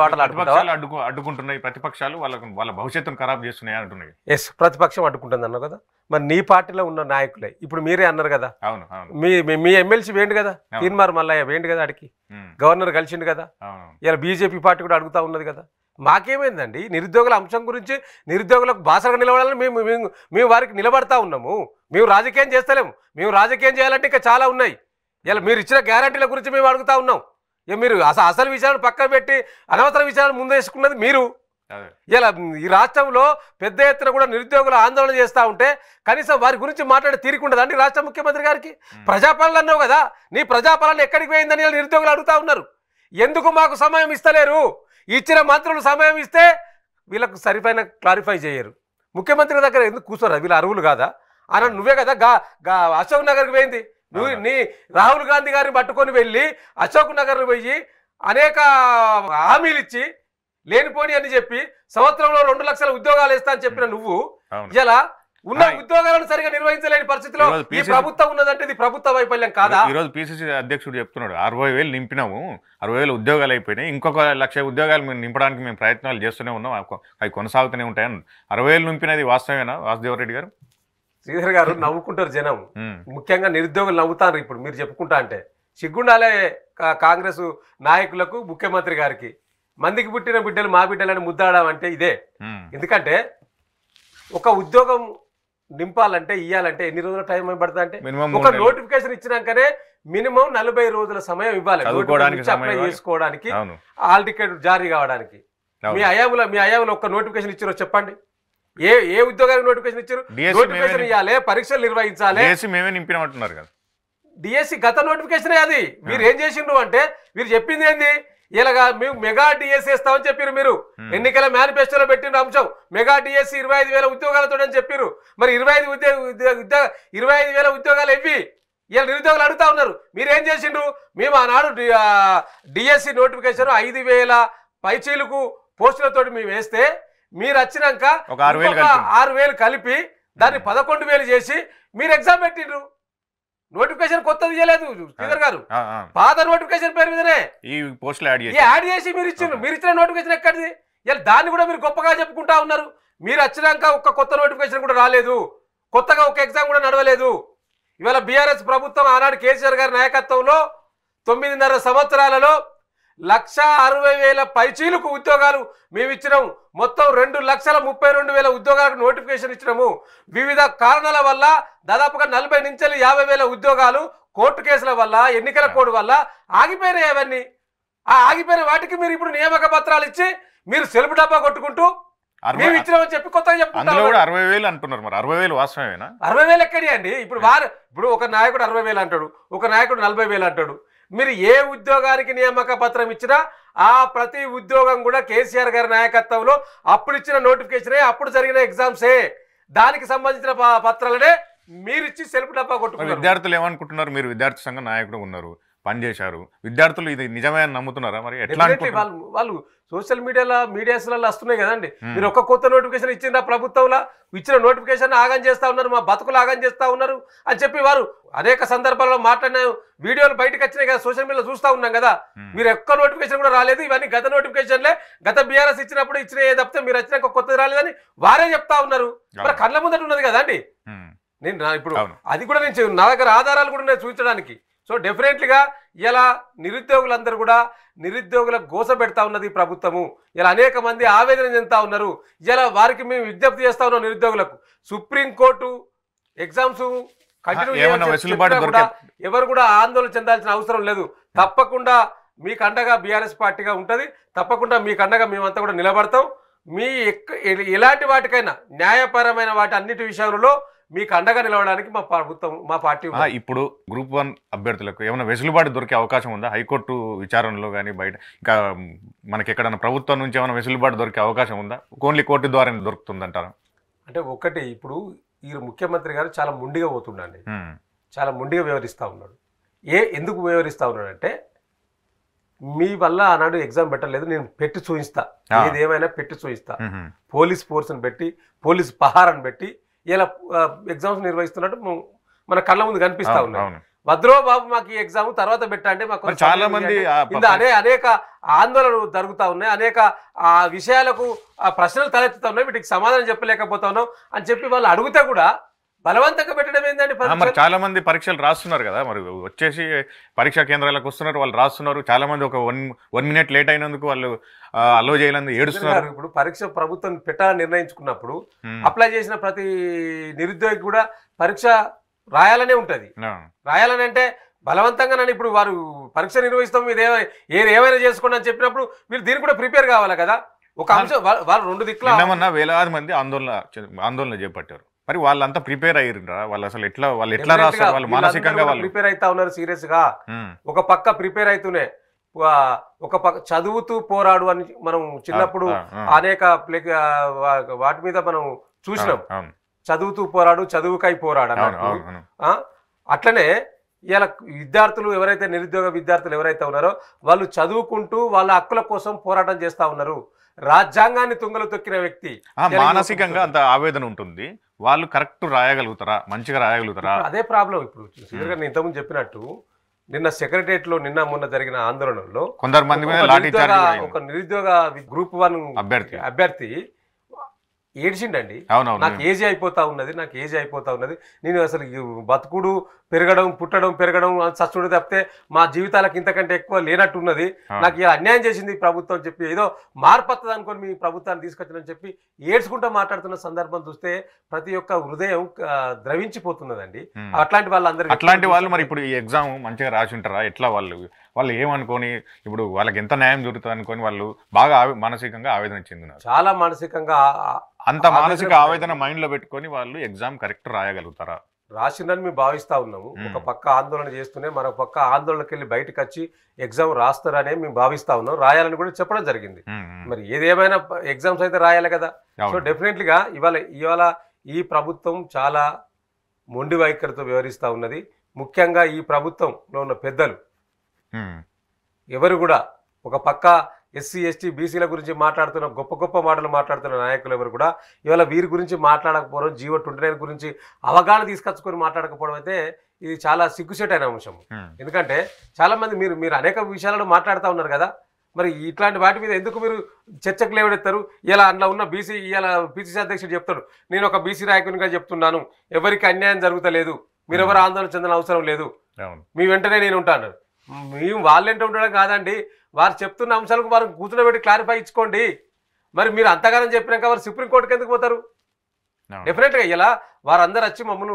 అడ్డుకు అడ్డుకుంటున్నాయి ప్రతిపక్షాలు వాళ్ళకు వాళ్ళ భవిష్యత్తును ఖరాబ్ చేస్తున్నాయి అంటున్నాయి ఎస్ ప్రతిపక్షం అడ్డుకుంటుంది అన్నావు కదా మరి నీ పార్టీలో ఉన్న నాయకులే ఇప్పుడు మీరే అన్నారు కదా అవును మీ మీ ఎమ్మెల్సీ వేయండి కదా తీన్మార్ మల్లయ్య వేయండి కదా అడికి గవర్నర్ కలిసిండు కదా ఇలా బీజేపీ పార్టీ కూడా అడుగుతా ఉన్నది కదా మాకేమైందండి నిరుద్యోగుల అంశం గురించి నిరుద్యోగులకు బాసగా నిలబడాలని మేము మేము వారికి నిలబడతా ఉన్నాము మేము రాజకీయం చేస్తలేము మేము రాజకీయం చేయాలంటే ఇంకా చాలా ఉన్నాయి ఇలా మీరు ఇచ్చిన గ్యారంటీల గురించి మేము అడుగుతా ఉన్నాం ఇక మీరు అసలు అసలు విషయాలను పక్కన పెట్టి అనవసర విషయాలను ముందేసుకున్నది మీరు ఇలా ఈ రాష్ట్రంలో పెద్ద ఎత్తున కూడా నిరుద్యోగులు ఆందోళన చేస్తూ ఉంటే కనీసం వారి గురించి మాట్లాడే తీరుకుండదా అండి రాష్ట్ర ముఖ్యమంత్రి గారికి ప్రజాపాలన అన్నావు కదా నీ ప్రజాపాలన ఎక్కడికి పోయిందని నిరుద్యోగులు అడుగుతా ఉన్నారు ఎందుకు మాకు సమయం ఇస్తలేరు ఇచ్చిన మంత్రులు సమయం ఇస్తే వీళ్ళకు సరిపైన క్లారిఫై చేయరు ముఖ్యమంత్రి దగ్గర ఎందుకు కూర్చోరా వీళ్ళ అరువులు కాదా అని నువ్వే కదా గా గా అశోక్ నగర్కి పోయింది నువ్వు నీ రాహుల్ గాంధీ గారిని పట్టుకొని వెళ్ళి అశోక్ నగర్ పోయి అనేక హామీలు ఇచ్చి లేనిపోని అని చెప్పి సంవత్సరంలో రెండు లక్షల ఉద్యోగాలు ఇస్తా అని చెప్పిన నువ్వు ఇలా ఉన్న ఉద్యోగాలను సరిగా నిర్వహించలేని పరిస్థితిలో ప్రభుత్వం ఉన్నదంటే ఇది ప్రభుత్వ వైఫల్యం కాదా ఈ రోజు పిసిసి అధ్యక్షుడు చెప్తున్నాడు అరవై వేలు నింపినాము అరవై వేలు ఉద్యోగాలు అయిపోయినాయి ఇంకొక లక్ష ఉద్యోగాలు మేము నింపడానికి మేము ప్రయత్నాలు చేస్తూనే ఉన్నాం అవి కొనసాగుతూనే ఉంటాయని అరవై వేలు నింపినది వాస్తవేనా వాసుదేవరెడ్డి గారు శ్రీధర్ గారు నవ్వుకుంటారు జనం ముఖ్యంగా నిరుద్యోగులు నవ్వుతారు ఇప్పుడు మీరు చెప్పుకుంటా అంటే సిగ్గుండాలే కాంగ్రెస్ నాయకులకు ముఖ్యమంత్రి గారికి మందికి పుట్టిన బిడ్డలు మా బిడ్డలని ముద్దాడమంటే ఇదే ఎందుకంటే ఒక ఉద్యోగం నింపాలంటే ఇవ్వాలంటే ఎన్ని రోజుల టైం పడుతుంది అంటే ఒక నోటిఫికేషన్ ఇచ్చినాకనే మినిమం నలభై రోజుల సమయం ఇవ్వాలి అప్లై చేసుకోవడానికి ఆల్ టికెట్ జారీ కావడానికి మీ అయాములో మీ అయాములో ఒక నోటిఫికేషన్ ఇచ్చారో చెప్పండి ఏ ఏ ఉద్యోగానికి నోటిఫికేషన్ ఇచ్చారు e నోటిఫికేషన్ ఇవ్వాలి పరీక్షలు నిర్వహించాలి e మేమే డిఎస్సి e గత నోటిఫికేషన్ అది మీరు ఏం చేసిండ్రు అంటే మీరు చెప్పింది ఏంది ఇలాగా మేము మెగా డిఎస్సి e ఇస్తామని చెప్పారు మీరు ఎన్నికల మేనిఫెస్టోలో పెట్టిన అంశం మెగా డిఎస్సీ e ఇరవై ఐదు వేల ఉద్యోగాలతో అని చెప్పారు మరి ఇరవై ఐదు ఉద్యోగ ఉద్యోగ ఇరవై ఐదు వేల ఉద్యోగాలు ఇవి ఇలా నిరుద్యోగులు అడుగుతా ఉన్నారు మీరేం చేసిండ్రు మేము ఆనాడు డిఎస్సి e నోటిఫికేషన్ ఐదు వేల పైచీలకు పోస్టులతో మేము వేస్తే మీరు వచ్చినాక ఆరు వేలు కలిపి దాన్ని పదకొండు వేలు చేసి మీరు ఎగ్జామ్ పెట్టిండ్రు నోటిఫికేషన్ కొత్తది చేయలేదు స్పీకర్ గారు పాత నోటిఫికేషన్ పేరు మీదనే ఈ పోస్ట్ యాడ్ చేసి యాడ్ చేసి మీరు ఇచ్చిన మీరు ఇచ్చిన నోటిఫికేషన్ ఎక్కడిది ఇలా దాన్ని కూడా మీరు గొప్పగా చెప్పుకుంటా ఉన్నారు మీరు వచ్చినాక ఒక కొత్త నోటిఫికేషన్ కూడా రాలేదు కొత్తగా ఒక ఎగ్జామ్ కూడా నడవలేదు ఇవాళ బీఆర్ఎస్ ప్రభుత్వం ఆనాడు కేసీఆర్ గారి నాయకత్వంలో తొమ్మిదిన్నర సంవత్సరాలలో లక్ష అరవై వేల పైచీలకు ఉద్యోగాలు మేము ఇచ్చినాము మొత్తం రెండు లక్షల ముప్పై రెండు వేల ఉద్యోగాలకు నోటిఫికేషన్ ఇచ్చినాము వివిధ కారణాల వల్ల దాదాపుగా నలభై నుంచి యాభై వేల ఉద్యోగాలు కోర్టు కేసుల వల్ల ఎన్నికల కోడ్ వల్ల ఆగిపోయినాయి అవన్నీ ఆ ఆగిపోయిన వాటికి మీరు ఇప్పుడు నియామక పత్రాలు ఇచ్చి మీరు సెలుపు డబ్బా కొట్టుకుంటూ మేము ఇచ్చినామని చెప్పి కొత్తగా అరవై వేలు అంటున్నారు మరి అరవై వేలు అరవై వేలు ఎక్కడి అండి ఇప్పుడు వారు ఇప్పుడు ఒక నాయకుడు అరవై వేలు అంటాడు ఒక నాయకుడు నలభై వేలు అంటాడు మీరు ఏ ఉద్యోగానికి నియామక పత్రం ఇచ్చినా ఆ ప్రతి ఉద్యోగం కూడా కేసీఆర్ గారి నాయకత్వంలో అప్పుడు ఇచ్చిన నోటిఫికేషనే అప్పుడు జరిగిన ఎగ్జామ్సే దానికి సంబంధించిన పత్రాలనే మీరు ఇచ్చి సెల్ఫ్ డబ్బా కొట్టుకున్నారు విద్యార్థులు ఏమనుకుంటున్నారు మీరు విద్యార్థి సంఘం నాయకుడు ఉన్నారు పనిచేశారు విద్యార్థులు ఇది నిజమే అని నమ్ముతున్నారా మరి ఎట్లా వాళ్ళు వాళ్ళు సోషల్ మీడియాలో మీడియాస్లలో వస్తున్నాయి కదండి మీరు ఒక్క కొత్త నోటిఫికేషన్ ఇచ్చిన ప్రభుత్వంలో ఇచ్చిన నోటిఫికేషన్ ఆగం చేస్తా ఉన్నారు మా బతుకులు ఆగం చేస్తా ఉన్నారు అని చెప్పి వారు అనేక సందర్భాల్లో మాట్లాడిన వీడియోలు బయటకు వచ్చినాయి కదా సోషల్ మీడియాలో చూస్తూ ఉన్నాం కదా మీరు ఎక్క నోటిఫికేషన్ కూడా రాలేదు ఇవన్నీ గత నోటిఫికేషన్లే గత బీఆర్ఎస్ ఇచ్చినప్పుడు ఇచ్చిన తప్పితే మీరు వచ్చినాక కొత్తది రాలేదని వారే చెప్తా ఉన్నారు మరి కళ్ళ ముందట ఉన్నది కదండి నేను ఇప్పుడు అది కూడా నేను నా దగ్గర ఆధారాలు కూడా ఉన్నాయి చూపించడానికి సో డెఫినెట్లీగా ఇలా నిరుద్యోగులందరూ కూడా నిరుద్యోగుల గోస పెడతా ఉన్నది ప్రభుత్వము ఇలా అనేక మంది ఆవేదన చెందుతా ఉన్నారు ఇలా వారికి మేము విజ్ఞప్తి చేస్తా ఉన్నాం నిరుద్యోగులకు సుప్రీంకోర్టు ఎగ్జామ్స్ కంటిన్యూ ఎవరు కూడా ఆందోళన చెందాల్సిన అవసరం లేదు తప్పకుండా మీకు అండగా బీఆర్ఎస్ పార్టీగా ఉంటుంది తప్పకుండా మీకు అండగా మేమంతా కూడా నిలబడతాం మీ ఎక్క ఎలాంటి వాటికైనా న్యాయపరమైన వాటి అన్నిటి విషయాలలో మీకు అండగా నిలవడానికి మా ప్రభుత్వం మా పార్టీ ఇప్పుడు గ్రూప్ వన్ అభ్యర్థులకు ఏమైనా వెసులుబాటు దొరికే అవకాశం ఉందా హైకోర్టు విచారణలో కానీ బయట ఇంకా మనకి ఎక్కడైనా ప్రభుత్వం నుంచి ఏమైనా వెసులుబాటు దొరికే అవకాశం ఉందా ఓన్లీ కోర్టు ద్వారా దొరుకుతుందంటారా అంటే ఒకటి ఇప్పుడు ఈ ముఖ్యమంత్రి గారు చాలా ముండిగా పోతుండండి చాలా ముండిగా వివరిస్తూ ఉన్నాడు ఏ ఎందుకు వివరిస్తూ ఉన్నాడంటే మీ వల్ల ఆనాడు ఎగ్జామ్ పెట్టలేదు నేను పెట్టి చూయిస్తా ఏదేమైనా పెట్టి చూయిస్తా పోలీస్ ఫోర్స్ని పెట్టి పోలీస్ పహారాన్ని పెట్టి ఇలా ఎగ్జామ్స్ నిర్వహిస్తున్నట్టు మన కళ్ళ ముందు కనిపిస్తా ఉన్నాయి భద్రో బాబు మాకు ఈ ఎగ్జామ్ తర్వాత పెట్టండి మాకు చాలా మంది అనే అనేక ఆందోళనలు జరుగుతూ ఉన్నాయి అనేక ఆ విషయాలకు ప్రశ్నలు తలెత్తుతా ఉన్నాయి వీటికి సమాధానం చెప్పలేకపోతా ఉన్నాం అని చెప్పి వాళ్ళు అడిగితే కూడా బలవంతంగా పెట్టడం ఏంటంటే మరి చాలా మంది పరీక్షలు రాస్తున్నారు కదా మరి వచ్చేసి పరీక్షా కేంద్రాలకు వస్తున్నారు వాళ్ళు రాస్తున్నారు చాలా మంది ఒక వన్ వన్ మినిట్ లేట్ అయినందుకు వాళ్ళు అలో చేయాలని ఏడుస్తున్నారు ఇప్పుడు పరీక్ష ప్రభుత్వం పెట్టాలని నిర్ణయించుకున్నప్పుడు అప్లై చేసిన ప్రతి నిరుద్యోగి కూడా పరీక్ష రాయాలనే ఉంటది రాయాలని అంటే బలవంతంగా నన్ను ఇప్పుడు వారు పరీక్ష నిర్వహిస్తాం మీరు ఏమైనా ఏది ఏమైనా చేసుకోండి అని చెప్పినప్పుడు మీరు దీనికి కూడా ప్రిపేర్ కావాలి కదా ఒక అంశం వాళ్ళు రెండు దిక్కులు ఏమన్నా వేలాది మంది ఆందోళన ఆందోళన చేపట్టారు మరి వాళ్ళంతా ప్రిపేర్ అయ్యారా వాళ్ళు అసలు ఎట్లా వాళ్ళు ఎట్లా రాస్తారు వాళ్ళు మానసికంగా వాళ్ళు ప్రిపేర్ అవుతా ఉన్నారు సీరియస్ గా ఒక పక్క ప్రిపేర్ అవుతూనే ఒక పక్క చదువుతూ పోరాడు అని మనం చిన్నప్పుడు అనేక వాటి మీద మనం చూసినాం చదువుతూ పోరాడు చదువుకై పోరాడు అన్నట్టు అట్లనే ఇలా విద్యార్థులు ఎవరైతే నిరుద్యోగ విద్యార్థులు ఎవరైతే ఉన్నారో వాళ్ళు చదువుకుంటూ వాళ్ళ హక్కుల కోసం పోరాటం చేస్తూ ఉన్నారు రాజ్యాంగాన్ని తుంగలు తొక్కిన వ్యక్తి మానసికంగా అంత ఆవేదన ఉంటుంది వాళ్ళు కరెక్ట్ రాయగలుగుతారా మంచిగా రాయగలుగుతారా అదే ప్రాబ్లం ఇప్పుడు సుధీర్గా నేను ఇంతకుముందు చెప్పినట్టు నిన్న సెక్రటరియట్ లో నిన్న మొన్న జరిగిన ఆందోళనలో కొందరు మంది ఒక నిరుద్యోగ గ్రూప్ వన్ అభ్యర్థి అభ్యర్థి ఏడిచిండండి నాకు ఏజీ అయిపోతా ఉన్నది నాకు ఏజీ అయిపోతా ఉన్నది నేను అసలు బతుకుడు పెరగడం పుట్టడం పెరగడం చచ్చుడు తప్పితే మా జీవితాలకు ఇంతకంటే ఎక్కువ లేనట్టున్నది నాకు ఇలా అన్యాయం చేసింది ప్రభుత్వం చెప్పి ఏదో మార్పత్తది అనుకొని మీ ప్రభుత్వాన్ని తీసుకొచ్చానని చెప్పి ఏడ్చుకుంటూ మాట్లాడుతున్న సందర్భం చూస్తే ప్రతి ఒక్క హృదయం ద్రవించిపోతున్నదండి అట్లాంటి వాళ్ళందరూ అట్లాంటి వాళ్ళు మరి ఇప్పుడు ఈ ఎగ్జామ్ మంచిగా రాసి ఉంటారా ఎట్లా వాళ్ళు వాళ్ళు ఏమనుకొని ఇప్పుడు వాళ్ళకి ఎంత న్యాయం జరుగుతుంది అనుకొని వాళ్ళు బాగా మానసికంగా ఆవేదన చెందినారు చాలా మానసికంగా అంత మానసిక ఆవేదన మైండ్ లో పెట్టుకొని వాళ్ళు ఎగ్జామ్ కరెక్ట్ రాయగలుగుతారా రాసిందని మేము భావిస్తా ఉన్నాము ఒక పక్క ఆందోళన చేస్తూనే మరొక పక్క ఆందోళనకి వెళ్ళి బయటకు వచ్చి ఎగ్జామ్ రాస్తారనే మేము భావిస్తా ఉన్నాం రాయాలని కూడా చెప్పడం జరిగింది మరి ఏదేమైనా ఎగ్జామ్స్ అయితే రాయాలి కదా సో డెఫినెట్లీగా ఇవాళ ఇవాళ ఈ ప్రభుత్వం చాలా మొండి వైఖరితో వివరిస్తూ ఉన్నది ముఖ్యంగా ఈ ప్రభుత్వంలో ఉన్న పెద్దలు ఎవరు కూడా ఒక పక్క ఎస్సీ ఎస్టీ బీసీల గురించి మాట్లాడుతున్న గొప్ప గొప్ప మాటలు మాట్లాడుతున్న నాయకులు ఎవరు కూడా ఇవాళ వీరి గురించి మాట్లాడకపోవడం జీవో ట్వంటీ నైన్ గురించి అవగాహన తీసుకొచ్చుకొని మాట్లాడకపోవడం అయితే ఇది చాలా సిగ్గుసేట్ అయిన అంశం ఎందుకంటే చాలామంది మీరు మీరు అనేక విషయాలను మాట్లాడుతూ ఉన్నారు కదా మరి ఇట్లాంటి వాటి మీద ఎందుకు మీరు చర్చకు లేవడెత్తారు ఇలా అందులో ఉన్న బీసీ ఇలా బీసీసీ అధ్యక్షుడు చెప్తాడు నేను ఒక బీసీ నాయకునిగా చెప్తున్నాను ఎవరికి అన్యాయం జరుగుతలేదు మీరెవరు ఆందోళన చెందిన అవసరం లేదు మీ వెంటనే నేను ఉంటాను మేము వాళ్ళంటే ఉండడం కాదండి వారు చెప్తున్న అంశాలకు వారు కూర్చోబెట్టి క్లారిఫై ఇచ్చుకోండి మరి మీరు అంతగానం చెప్పినాక వారు సుప్రీంకోర్టుకి ఎందుకు పోతారు డెఫినెట్గా ఇలా వారందరూ వచ్చి మమ్మల్ని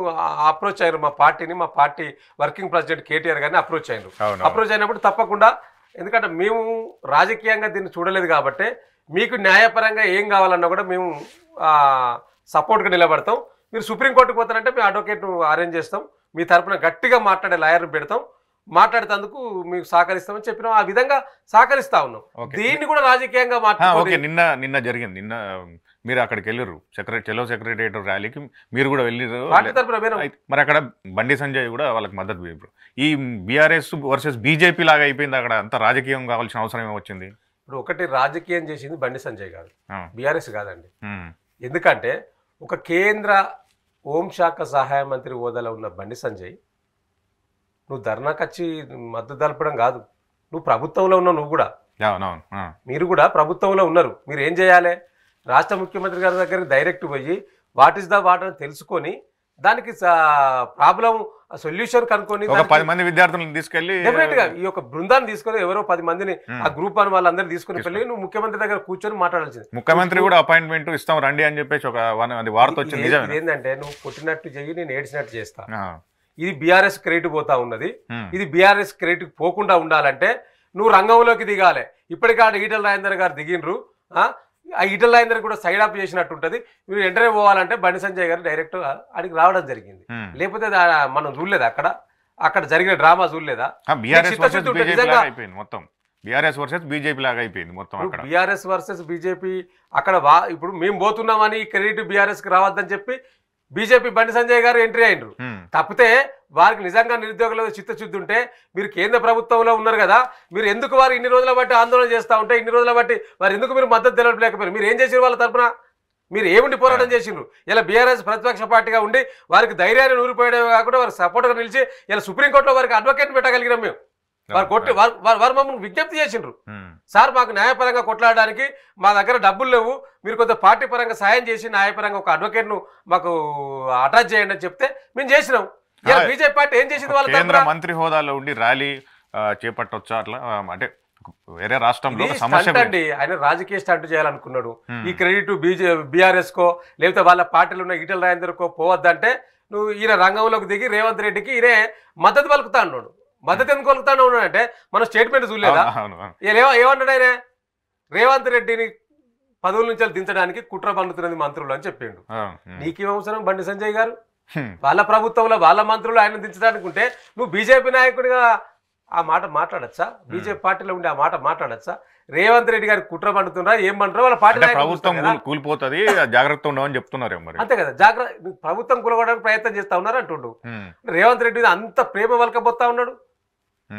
అప్రోచ్ అయ్యారు మా పార్టీని మా పార్టీ వర్కింగ్ ప్రెసిడెంట్ కేటీఆర్ గారిని అప్రోచ్ అయ్యారు అప్రోచ్ అయినప్పుడు తప్పకుండా ఎందుకంటే మేము రాజకీయంగా దీన్ని చూడలేదు కాబట్టి మీకు న్యాయపరంగా ఏం కావాలన్నా కూడా మేము సపోర్ట్గా నిలబడతాం మీరు సుప్రీంకోర్టుకు పోతారంటే మేము అడ్వకేట్ అరేంజ్ చేస్తాం మీ తరఫున గట్టిగా మాట్లాడే లాయర్ని పెడతాం మాట్లాడేందుకు మీకు సహకరిస్తామని చెప్పిన ఆ విధంగా సహకరిస్తా ఉన్నాం దీన్ని కూడా రాజకీయంగా మాట్లాడే నిన్న నిన్న జరిగింది నిన్న మీరు అక్కడికి వెళ్ళరు సెక్రటరీ చెలో సెక్రటరియేట్ ర్యాలీకి మీరు కూడా వెళ్ళారు మరి అక్కడ బండి సంజయ్ కూడా వాళ్ళకి మద్దతు ఇప్పుడు ఈ బీఆర్ఎస్ వర్సెస్ బీజేపీ లాగా అయిపోయింది అక్కడ అంత రాజకీయం కావాల్సిన అవసరం ఏమొచ్చింది ఇప్పుడు ఒకటి రాజకీయం చేసింది బండి సంజయ్ కాదు బీఆర్ఎస్ కాదండి ఎందుకంటే ఒక కేంద్ర హోంశాఖ సహాయ మంత్రి హోదాలో ఉన్న బండి సంజయ్ నువ్వు ధర్నాకచ్చి మద్దతు తెలపడం కాదు నువ్వు ప్రభుత్వంలో ఉన్నావు నువ్వు కూడా మీరు కూడా ప్రభుత్వంలో ఉన్నారు మీరు ఏం చేయాలి రాష్ట్ర ముఖ్యమంత్రి గారి దగ్గర డైరెక్ట్ పోయి వాట్ ఇస్ ద వాటర్ అని తెలుసుకొని దానికి ప్రాబ్లం సొల్యూషన్ కనుక్కొని పది మంది విద్యార్థులను తీసుకెళ్లి డెఫినెట్ గా ఈ యొక్క బృందాన్ని తీసుకొని ఎవరో పది మందిని ఆ గ్రూప్ అని వాళ్ళందరినీ తీసుకుని వెళ్ళి నువ్వు ముఖ్యమంత్రి దగ్గర కూర్చొని మాట్లాడాల్సింది ముఖ్యమంత్రి కూడా అపాయింట్మెంట్ ఇస్తాం రండి అని చెప్పేసి ఒక వార్త వచ్చింది ఏంటంటే నువ్వు కొట్టినట్టు చెయ్యి నేను ఏడ్చినట్టు చేస్తాను ఇది బీఆర్ఎస్ క్రెడిట్ పోతా ఉన్నది hmm. ఇది బీఆర్ఎస్ క్రెడిట్ పోకుండా ఉండాలంటే నువ్వు రంగంలోకి దిగాలి ఇప్పటికా ఈటల రాజేందర్ గారు దిగినరు ఆ ఈటల రాజేందర్ కూడా సైడ్ ఆఫ్ చేసినట్టుంటది మీరు ఎంటర్ పోవాలంటే బండి సంజయ్ గారు డైరెక్ట్ అడిగి రావడం జరిగింది hmm. లేకపోతే మనం చూడలేదు అక్కడ అక్కడ జరిగిన డ్రామా చూడలేదా మొత్తం బీఆర్ఎస్ వర్సెస్ బీజేపీ లాగా అయిపోయింది మొత్తం బీఆర్ఎస్ వర్సెస్ బీజేపీ అక్కడ ఇప్పుడు మేము పోతున్నామని క్రెడిట్ కి రావద్దని చెప్పి బీజేపీ బండి సంజయ్ గారు ఎంట్రీ అయినరు తప్పితే వారికి నిజంగా నిరుద్యోగుల చిత్తశుద్ధి ఉంటే మీరు కేంద్ర ప్రభుత్వంలో ఉన్నారు కదా మీరు ఎందుకు వారు ఇన్ని రోజుల బట్టి ఆందోళన చేస్తూ ఉంటే ఇన్ని రోజుల బట్టి వారు ఎందుకు మీరు మద్దతు తెలపలేకపోయారు మీరు ఏం చేసిన వాళ్ళ తరఫున మీరు ఏముండి పోరాటం చేసిండ్రు ఇలా బీఆర్ఎస్ ప్రతిపక్ష పార్టీగా ఉండి వారికి ధైర్యాన్ని ఊరిపోయడమే కాకుండా వారికి సపోర్ట్గా నిలిచి ఇలా సుప్రీంకోర్టులో వారికి అడ్వకేట్ పెట్టగలిగినాం మేము వారు కొట్టి వారు వారు మమ్మల్ని విజ్ఞప్తి చేసిండ్రు సార్ మాకు న్యాయపరంగా కొట్లాడడానికి మా దగ్గర డబ్బులు లేవు మీరు కొంత పార్టీ పరంగా సాయం చేసి న్యాయపరంగా ఒక అడ్వకేట్ను మాకు అటాచ్ చేయండి అని చెప్తే మేము చేసినాం బీజేపీ పార్టీ ఏం చేసింది వాళ్ళు కేంద్ర మంత్రి హోదాలో ఉండి ర్యాలీ చేపట్టొచ్చా అట్లా అంటే వేరే రాష్ట్రంలో అండి ఆయన రాజకీయ స్టంట్ చేయాలనుకున్నాడు ఈ క్రెడిట్ బీజే బీఆర్ఎస్ కో లేకపోతే వాళ్ళ పార్టీలు ఉన్న ఈటల కో పోవద్దంటే నువ్వు ఈయన రంగంలోకి దిగి రేవంత్ రెడ్డికి ఈయన మద్దతు పలుకుతా అన్నాడు మద్దతు ఎందుకు కొలుగుతానే అంటే మన స్టేట్మెంట్ చూడలేదా ఏమన్నాడు ఆయన రేవంత్ రెడ్డిని పదవుల నుంచి దించడానికి కుట్ర పన్నుతున్నది మంత్రులు అని చెప్పిండు అవసరం బండి సంజయ్ గారు వాళ్ళ ప్రభుత్వంలో వాళ్ళ మంత్రులు ఆయన దించడానికి ఉంటే నువ్వు బీజేపీ నాయకుడిగా ఆ మాట మాట్లాడచ్చా బీజేపీ పార్టీలో ఉండే ఆ మాట మాట్లాడచ్చా రేవంత్ రెడ్డి గారు కుట్ర పండుతున్నారా ఏం పండుతారో వాళ్ళ పార్టీ ప్రభుత్వం కూలిపోతుంది జాగ్రత్త ఉండవని చెప్తున్నారు అంతే కదా జాగ్రత్త ప్రభుత్వం కూలగొడడానికి ప్రయత్నం చేస్తా ఉన్నారు అంటుండు రేవంత్ రెడ్డి అంత ప్రేమ వలకపోతా ఉన్నాడు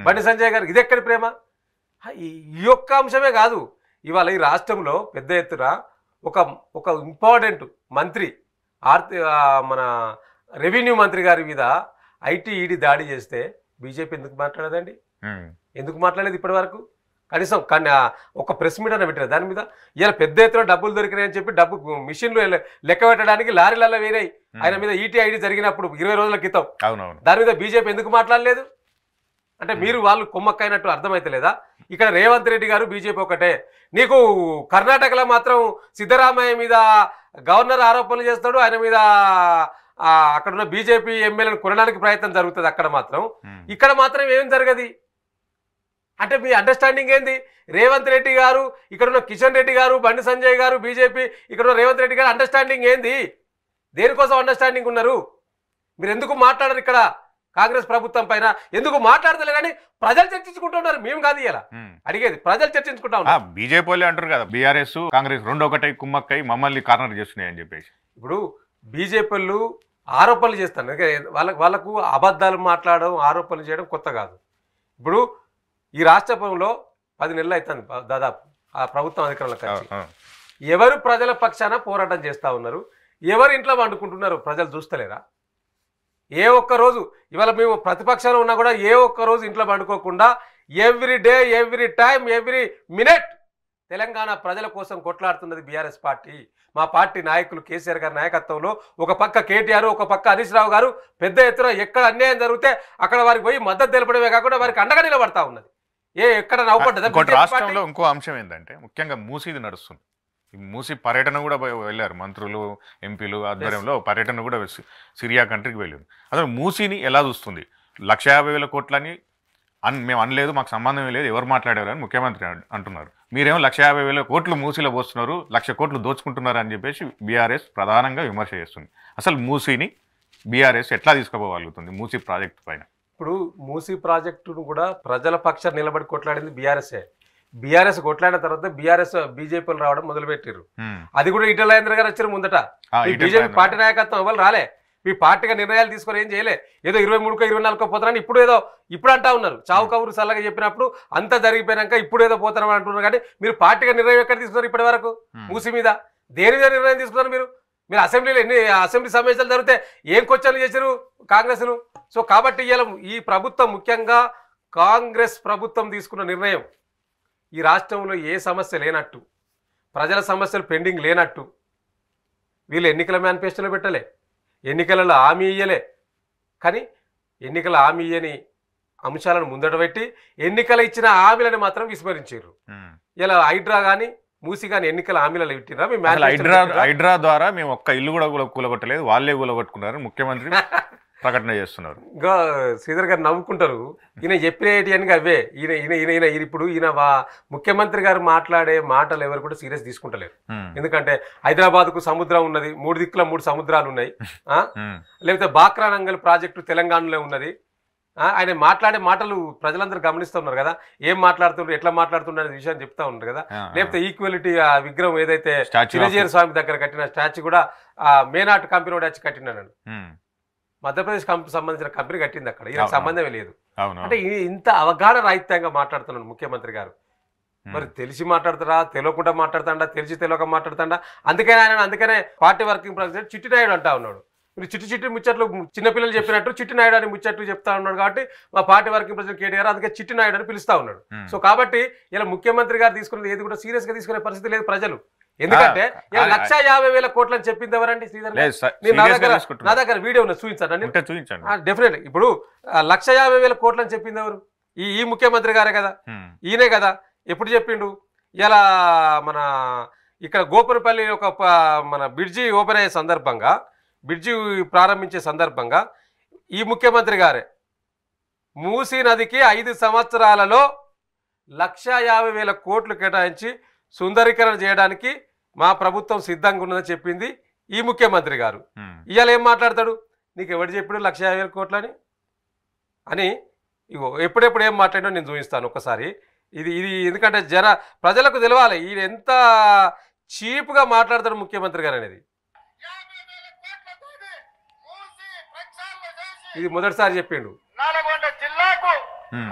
బండి సంజయ్ గారు ఇది ఎక్కడి ప్రేమ ఈ యొక్క అంశమే కాదు ఇవాళ ఈ రాష్ట్రంలో పెద్ద ఎత్తున ఒక ఒక ఇంపార్టెంట్ మంత్రి ఆర్థిక మన రెవెన్యూ మంత్రి గారి మీద ఐటీ ఈడీ దాడి చేస్తే బీజేపీ ఎందుకు మాట్లాడదండి ఎందుకు మాట్లాడలేదు ఇప్పటి వరకు కనీసం కానీ ఒక ప్రెస్ మీట్ అని పెట్టారు దాని మీద ఇలా పెద్ద ఎత్తున డబ్బులు దొరికినాయని చెప్పి డబ్బు మిషన్లు లెక్క పెట్టడానికి లారీలలో వేరే ఆయన మీద ఈటీ ఐడి జరిగినప్పుడు ఇరవై రోజుల క్రితం దాని మీద బీజేపీ ఎందుకు మాట్లాడలేదు అంటే hmm. మీరు వాళ్ళు కొమ్మక్కైనట్టు అర్థమైతలేదా ఇక్కడ రేవంత్ రెడ్డి గారు బీజేపీ ఒకటే నీకు కర్ణాటకలో మాత్రం సిద్ధరామయ్య మీద గవర్నర్ ఆరోపణలు చేస్తాడు ఆయన మీద అక్కడ ఉన్న బీజేపీ ఎమ్మెల్యేలను కొనడానికి ప్రయత్నం జరుగుతుంది అక్కడ మాత్రం hmm. ఇక్కడ మాత్రం ఏం జరగది అంటే మీ అండర్స్టాండింగ్ ఏంది రేవంత్ రెడ్డి గారు ఇక్కడ ఉన్న కిషన్ రెడ్డి గారు బండి సంజయ్ గారు బీజేపీ ఇక్కడ ఉన్న రేవంత్ రెడ్డి గారు అండర్స్టాండింగ్ ఏంది దేనికోసం అండర్స్టాండింగ్ ఉన్నారు మీరు ఎందుకు మాట్లాడరు ఇక్కడ కాంగ్రెస్ ప్రభుత్వం పైన ఎందుకు మాట్లాడతలే కానీ ప్రజలు చర్చించుకుంటున్నారు మేము కాదు ఇలా అడిగేది ప్రజలు చర్చించుకుంటా ఉన్నారు బీజేపీ వాళ్ళు అంటారు కదా బీఆర్ఎస్ కాంగ్రెస్ రెండో ఒకటై కుమ్మక్కై మమ్మల్ని కార్నర్ చేస్తున్నాయి అని చెప్పేసి ఇప్పుడు బీజేపీ ఆరోపణలు చేస్తాను వాళ్ళకి వాళ్ళకు అబద్ధాలు మాట్లాడడం ఆరోపణలు చేయడం కొత్త కాదు ఇప్పుడు ఈ రాష్ట్రంలో పది నెలలు అవుతుంది దాదాపు ఆ ప్రభుత్వం అధికారంలో ఎవరు ప్రజల పక్షాన పోరాటం చేస్తూ ఉన్నారు ఎవరు ఇంట్లో వండుకుంటున్నారు ప్రజలు చూస్తలేరా ఏ ఒక్క రోజు ఇవాళ మేము ప్రతిపక్షాలు ఉన్నా కూడా ఏ ఒక్క రోజు ఇంట్లో పండుకోకుండా every day every time every minute Telangana ప్రజల కోసం కొట్లాడుతున్నది బీఆర్ఎస్ పార్టీ మా పార్టీ నాయకులు కేసీఆర్ గారి నాయకత్వంలో ఒక పక్క కేటీఆర్ ఒక పక్క హరీష్ రావు గారు పెద్ద ఎత్తున ఎక్కడ అన్యాయం జరిగితే అక్కడ వారికి పోయి మద్దతు తెలపడమే కాకుండా వారికి అండగా నిలబడతా ఉన్నది ఏ ఎక్కడ నవ్వబడ్డదా రాష్ట్రంలో ఇంకో అంశం ఏంటంటే ముఖ్యంగా మూసీది నడుస్తుంది మూసి పర్యటన కూడా వెళ్ళారు మంత్రులు ఎంపీలు ఆధ్వర్యంలో పర్యటన కూడా సిరియా కంట్రీకి వెళ్ళారు అసలు మూసిని ఎలా చూస్తుంది లక్ష యాభై వేల కోట్లని అన్ మేము అనలేదు మాకు సంబంధం లేదు ఎవరు మాట్లాడేవారు అని ముఖ్యమంత్రి అంటున్నారు మీరేమో లక్ష యాభై వేల కోట్లు మూసీలో పోస్తున్నారు లక్ష కోట్లు దోచుకుంటున్నారు అని చెప్పేసి బీఆర్ఎస్ ప్రధానంగా విమర్శ చేస్తుంది అసలు మూసీని బీఆర్ఎస్ ఎట్లా తీసుకోపోగలుగుతుంది మూసీ ప్రాజెక్టు పైన ఇప్పుడు మూసీ ప్రాజెక్టును కూడా ప్రజల పక్ష నిలబడి కొట్లాడింది బీఆర్ఎస్ఏ బీఆర్ఎస్ కొట్లాడిన తర్వాత బీఆర్ఎస్ బీజేపీలు రావడం మొదలుపెట్టారు అది కూడా ఇటల రాజేంద్ర గారు వచ్చారు ముందట బీజేపీ పార్టీ నాయకత్వం ఎవరు రాలే మీ పార్టీగా నిర్ణయాలు తీసుకొని ఏం చేయలే ఏదో ఇరవై మూడుకో ఇరవై నాలుగుకో పోతారని ఇప్పుడు ఏదో ఇప్పుడు అంటా ఉన్నారు చావు కబురు సల్లగా చెప్పినప్పుడు అంతా జరిగిపోయినాక ఇప్పుడు ఏదో పోతారని అంటున్నారు కానీ మీరు పార్టీగా నిర్ణయం ఎక్కడ తీసుకున్నారు ఇప్పటి వరకు మూసి మీద దేని మీద నిర్ణయం తీసుకున్నారు మీరు మీరు అసెంబ్లీలో ఎన్ని అసెంబ్లీ సమావేశాలు జరిగితే ఏం క్వశ్చన్లు చేశారు కాంగ్రెస్ను సో కాబట్టి ఇవాళ ఈ ప్రభుత్వం ముఖ్యంగా కాంగ్రెస్ ప్రభుత్వం తీసుకున్న నిర్ణయం ఈ రాష్ట్రంలో ఏ సమస్య లేనట్టు ప్రజల సమస్యలు పెండింగ్ లేనట్టు వీళ్ళు ఎన్నికల మేనిఫెస్టోలో పెట్టలే ఎన్నికలలో హామీ ఇయ్యలే కానీ ఎన్నికల హామీ ఇయ్యని అంశాలను ముందట పెట్టి ఎన్నికలు ఇచ్చిన హామీలను మాత్రం విస్మరించారు ఇలా హైడ్రా కానీ మూసి కానీ ఎన్నికల హామీలలో పెట్టినా మేము హైడ్రా హైడ్రా ద్వారా మేము ఒక్క ఇల్లు కూడా కూలగొట్టలేదు వాళ్ళే కూలగొట్టుకున్నారు ముఖ్యమంత్రి ప్రకటన చేస్తున్నారు ఇంకా శ్రీధర్ గారు నవ్వుకుంటారు ఈయన అని అవే ఈయన ఈయన ఈయన ఈయన ఇప్పుడు ఈయన ముఖ్యమంత్రి గారు మాట్లాడే మాటలు ఎవరు కూడా సీరియస్ తీసుకుంటలేరు ఎందుకంటే హైదరాబాద్ కు సముద్రం ఉన్నది మూడు దిక్కుల మూడు సముద్రాలు ఉన్నాయి లేకపోతే బాక్రా నంగల్ ప్రాజెక్టు తెలంగాణలో ఉన్నది ఆయన మాట్లాడే మాటలు ప్రజలందరూ గమనిస్తున్నారు కదా ఏం మాట్లాడుతున్నారు ఎట్లా మాట్లాడుతున్నారు అనే విషయాన్ని చెప్తా ఉన్నారు కదా లేకపోతే ఈక్వాలిటీ ఆ విగ్రహం ఏదైతే చిరంజీవి స్వామి దగ్గర కట్టిన స్టాచ్యూ కూడా మేనాట్ కంపెనీ వచ్చి కట్టినాను మధ్యప్రదేశ్ సంబంధించిన కంపెనీ కట్టింది అక్కడ ఈయనకు సంబంధమే లేదు అంటే ఇంత అవగాహన రాహిత్యంగా మాట్లాడుతున్నాడు ముఖ్యమంత్రి గారు మరి తెలిసి మాట్లాడతారా తెలియకుండా మాట్లాడతాడా తెలిసి తెలియక మాట్లాడతాడా అందుకనే ఆయన అందుకనే పార్టీ వర్కింగ్ ప్రెసిడెంట్ చిట్టి నాయుడు అంటా ఉన్నాడు మీరు చిట్టి చిట్టి ముచ్చట్లు చిన్నపిల్లలు చెప్పినట్టు చిట్టి నాయుడు అని ముచ్చట్లు చెప్తా ఉన్నాడు కాబట్టి మా పార్టీ వర్కింగ్ ప్రెసిడెంట్ కేటీఆర్ అందుకే చిట్టి నాయుడు అని పిలుస్తా ఉన్నాడు సో కాబట్టి ఇలా ముఖ్యమంత్రి గారు తీసుకున్నది ఏది కూడా సీరియస్గా తీసుకునే పరిస్థితి లేదు ప్రజలు ఎందుకంటే లక్ష యాభై వేల కోట్లు అని చెప్పింది ఎవరండి శ్రీధర్ నా దగ్గర వీడియో చూపించండి చూపించండి డెఫినెట్ ఇప్పుడు లక్ష యాభై వేల కోట్లు అని చెప్పింది ఎవరు ఈ ఈ ముఖ్యమంత్రి గారే కదా ఈయనే కదా ఎప్పుడు చెప్పిండు ఇలా మన ఇక్కడ గోపురపల్లి ఒక మన బ్రిడ్జి ఓపెన్ అయ్యే సందర్భంగా బ్రిడ్జి ప్రారంభించే సందర్భంగా ఈ ముఖ్యమంత్రి గారే మూసీ నదికి ఐదు సంవత్సరాలలో లక్ష యాభై వేల కోట్లు కేటాయించి సుందరీకరణ చేయడానికి మా ప్రభుత్వం సిద్ధంగా ఉన్నదని చెప్పింది ఈ ముఖ్యమంత్రి గారు ఇవాళ ఏం మాట్లాడతాడు నీకు ఎవడు చెప్పాడు లక్ష యాభై కోట్లని అని ఇగో ఎప్పుడెప్పుడు ఏం మాట్లాడినో నేను చూపిస్తాను ఒకసారి ఇది ఇది ఎందుకంటే జన ప్రజలకు తెలవాలి ఈయన ఎంత చీప్గా మాట్లాడతాడు ముఖ్యమంత్రి గారు అనేది ఇది మొదటిసారి చెప్పిండు నల్గొండ జిల్లాకు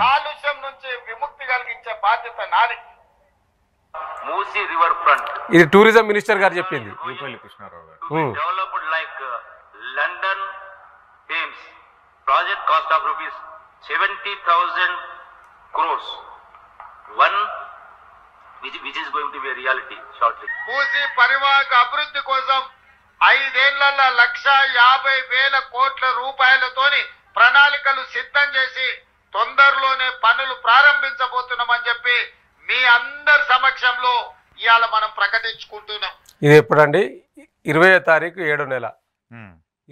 కాలుష్యం నుంచి విముక్తి కలిగించే బాధ్యత నాది రివర్ ఫ్రంట్ ఇది టూరిజం మినిస్టర్ గారు చెప్పింది like London project cost of rupees seventy one reality Musi పరివాహక అభివృద్ధి కోసం ఐదేళ్లలో లక్ష యాభై వేల కోట్ల రూపాయలతోని ప్రణాళికలు సిద్ధం చేసి తొందరలోనే పనులు ప్రారంభించబోతున్నామని చెప్పి మీ అందరి సమక్షంలో ఇవాళ మనం ప్రకటించుకుంటున్నాం ఇది ఎప్పుడండి ఇరవై తారీఖు ఏడో నెల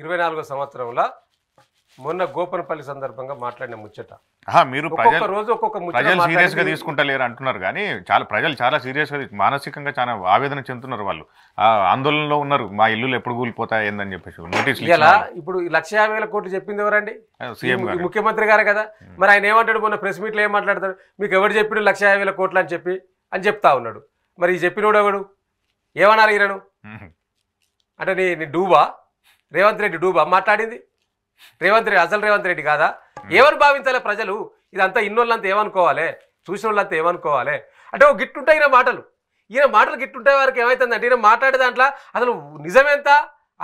ఇరవై నాలుగో సంవత్సరంలో మొన్న గోపనపల్లి సందర్భంగా మాట్లాడిన ముచ్చట మీరు రోజు ఒక్కొక్క ప్రజలు సీరియస్ గా తీసుకుంటలేరు అంటున్నారు కానీ చాలా ప్రజలు చాలా సీరియస్ గా మానసికంగా చాలా ఆవేదన చెందుతున్నారు వాళ్ళు ఆందోళనలో ఉన్నారు మా ఇల్లు ఎప్పుడు కూలిపోతాయి ఏందని చెప్పేసి నోటీస్ ఇప్పుడు లక్ష యాభై వేల కోట్లు చెప్పింది ఎవరండి సీఎం ముఖ్యమంత్రి గారు కదా మరి ఆయన ఏమంటాడు మొన్న ప్రెస్ మీట్లో ఏం మాట్లాడతాడు మీకు ఎవరు చెప్పిడు లక్ష యాభై వేల కోట్లు అని చెప్పి అని చెప్తా ఉన్నాడు మరి చెప్పినోడు ఎవడు ఏమన్నారు ఈయనను అంటే నీ డూబా రేవంత్ రెడ్డి డూబా మాట్లాడింది రేవంత్ రెడ్డి అసలు రేవంత్ రెడ్డి కాదా ఏమని భావించాలి ప్రజలు ఇదంతా ఇన్నోళ్ళంతా ఏమనుకోవాలి చూసిన వాళ్ళంతా ఏమనుకోవాలి అంటే ఒక గిట్టుంటాయి ఈయన మాటలు ఈయన మాటలు గిట్టుంటే వారికి ఏమవుతుందంటే ఈయన మాట్లాడే దాంట్లో అసలు నిజమేంత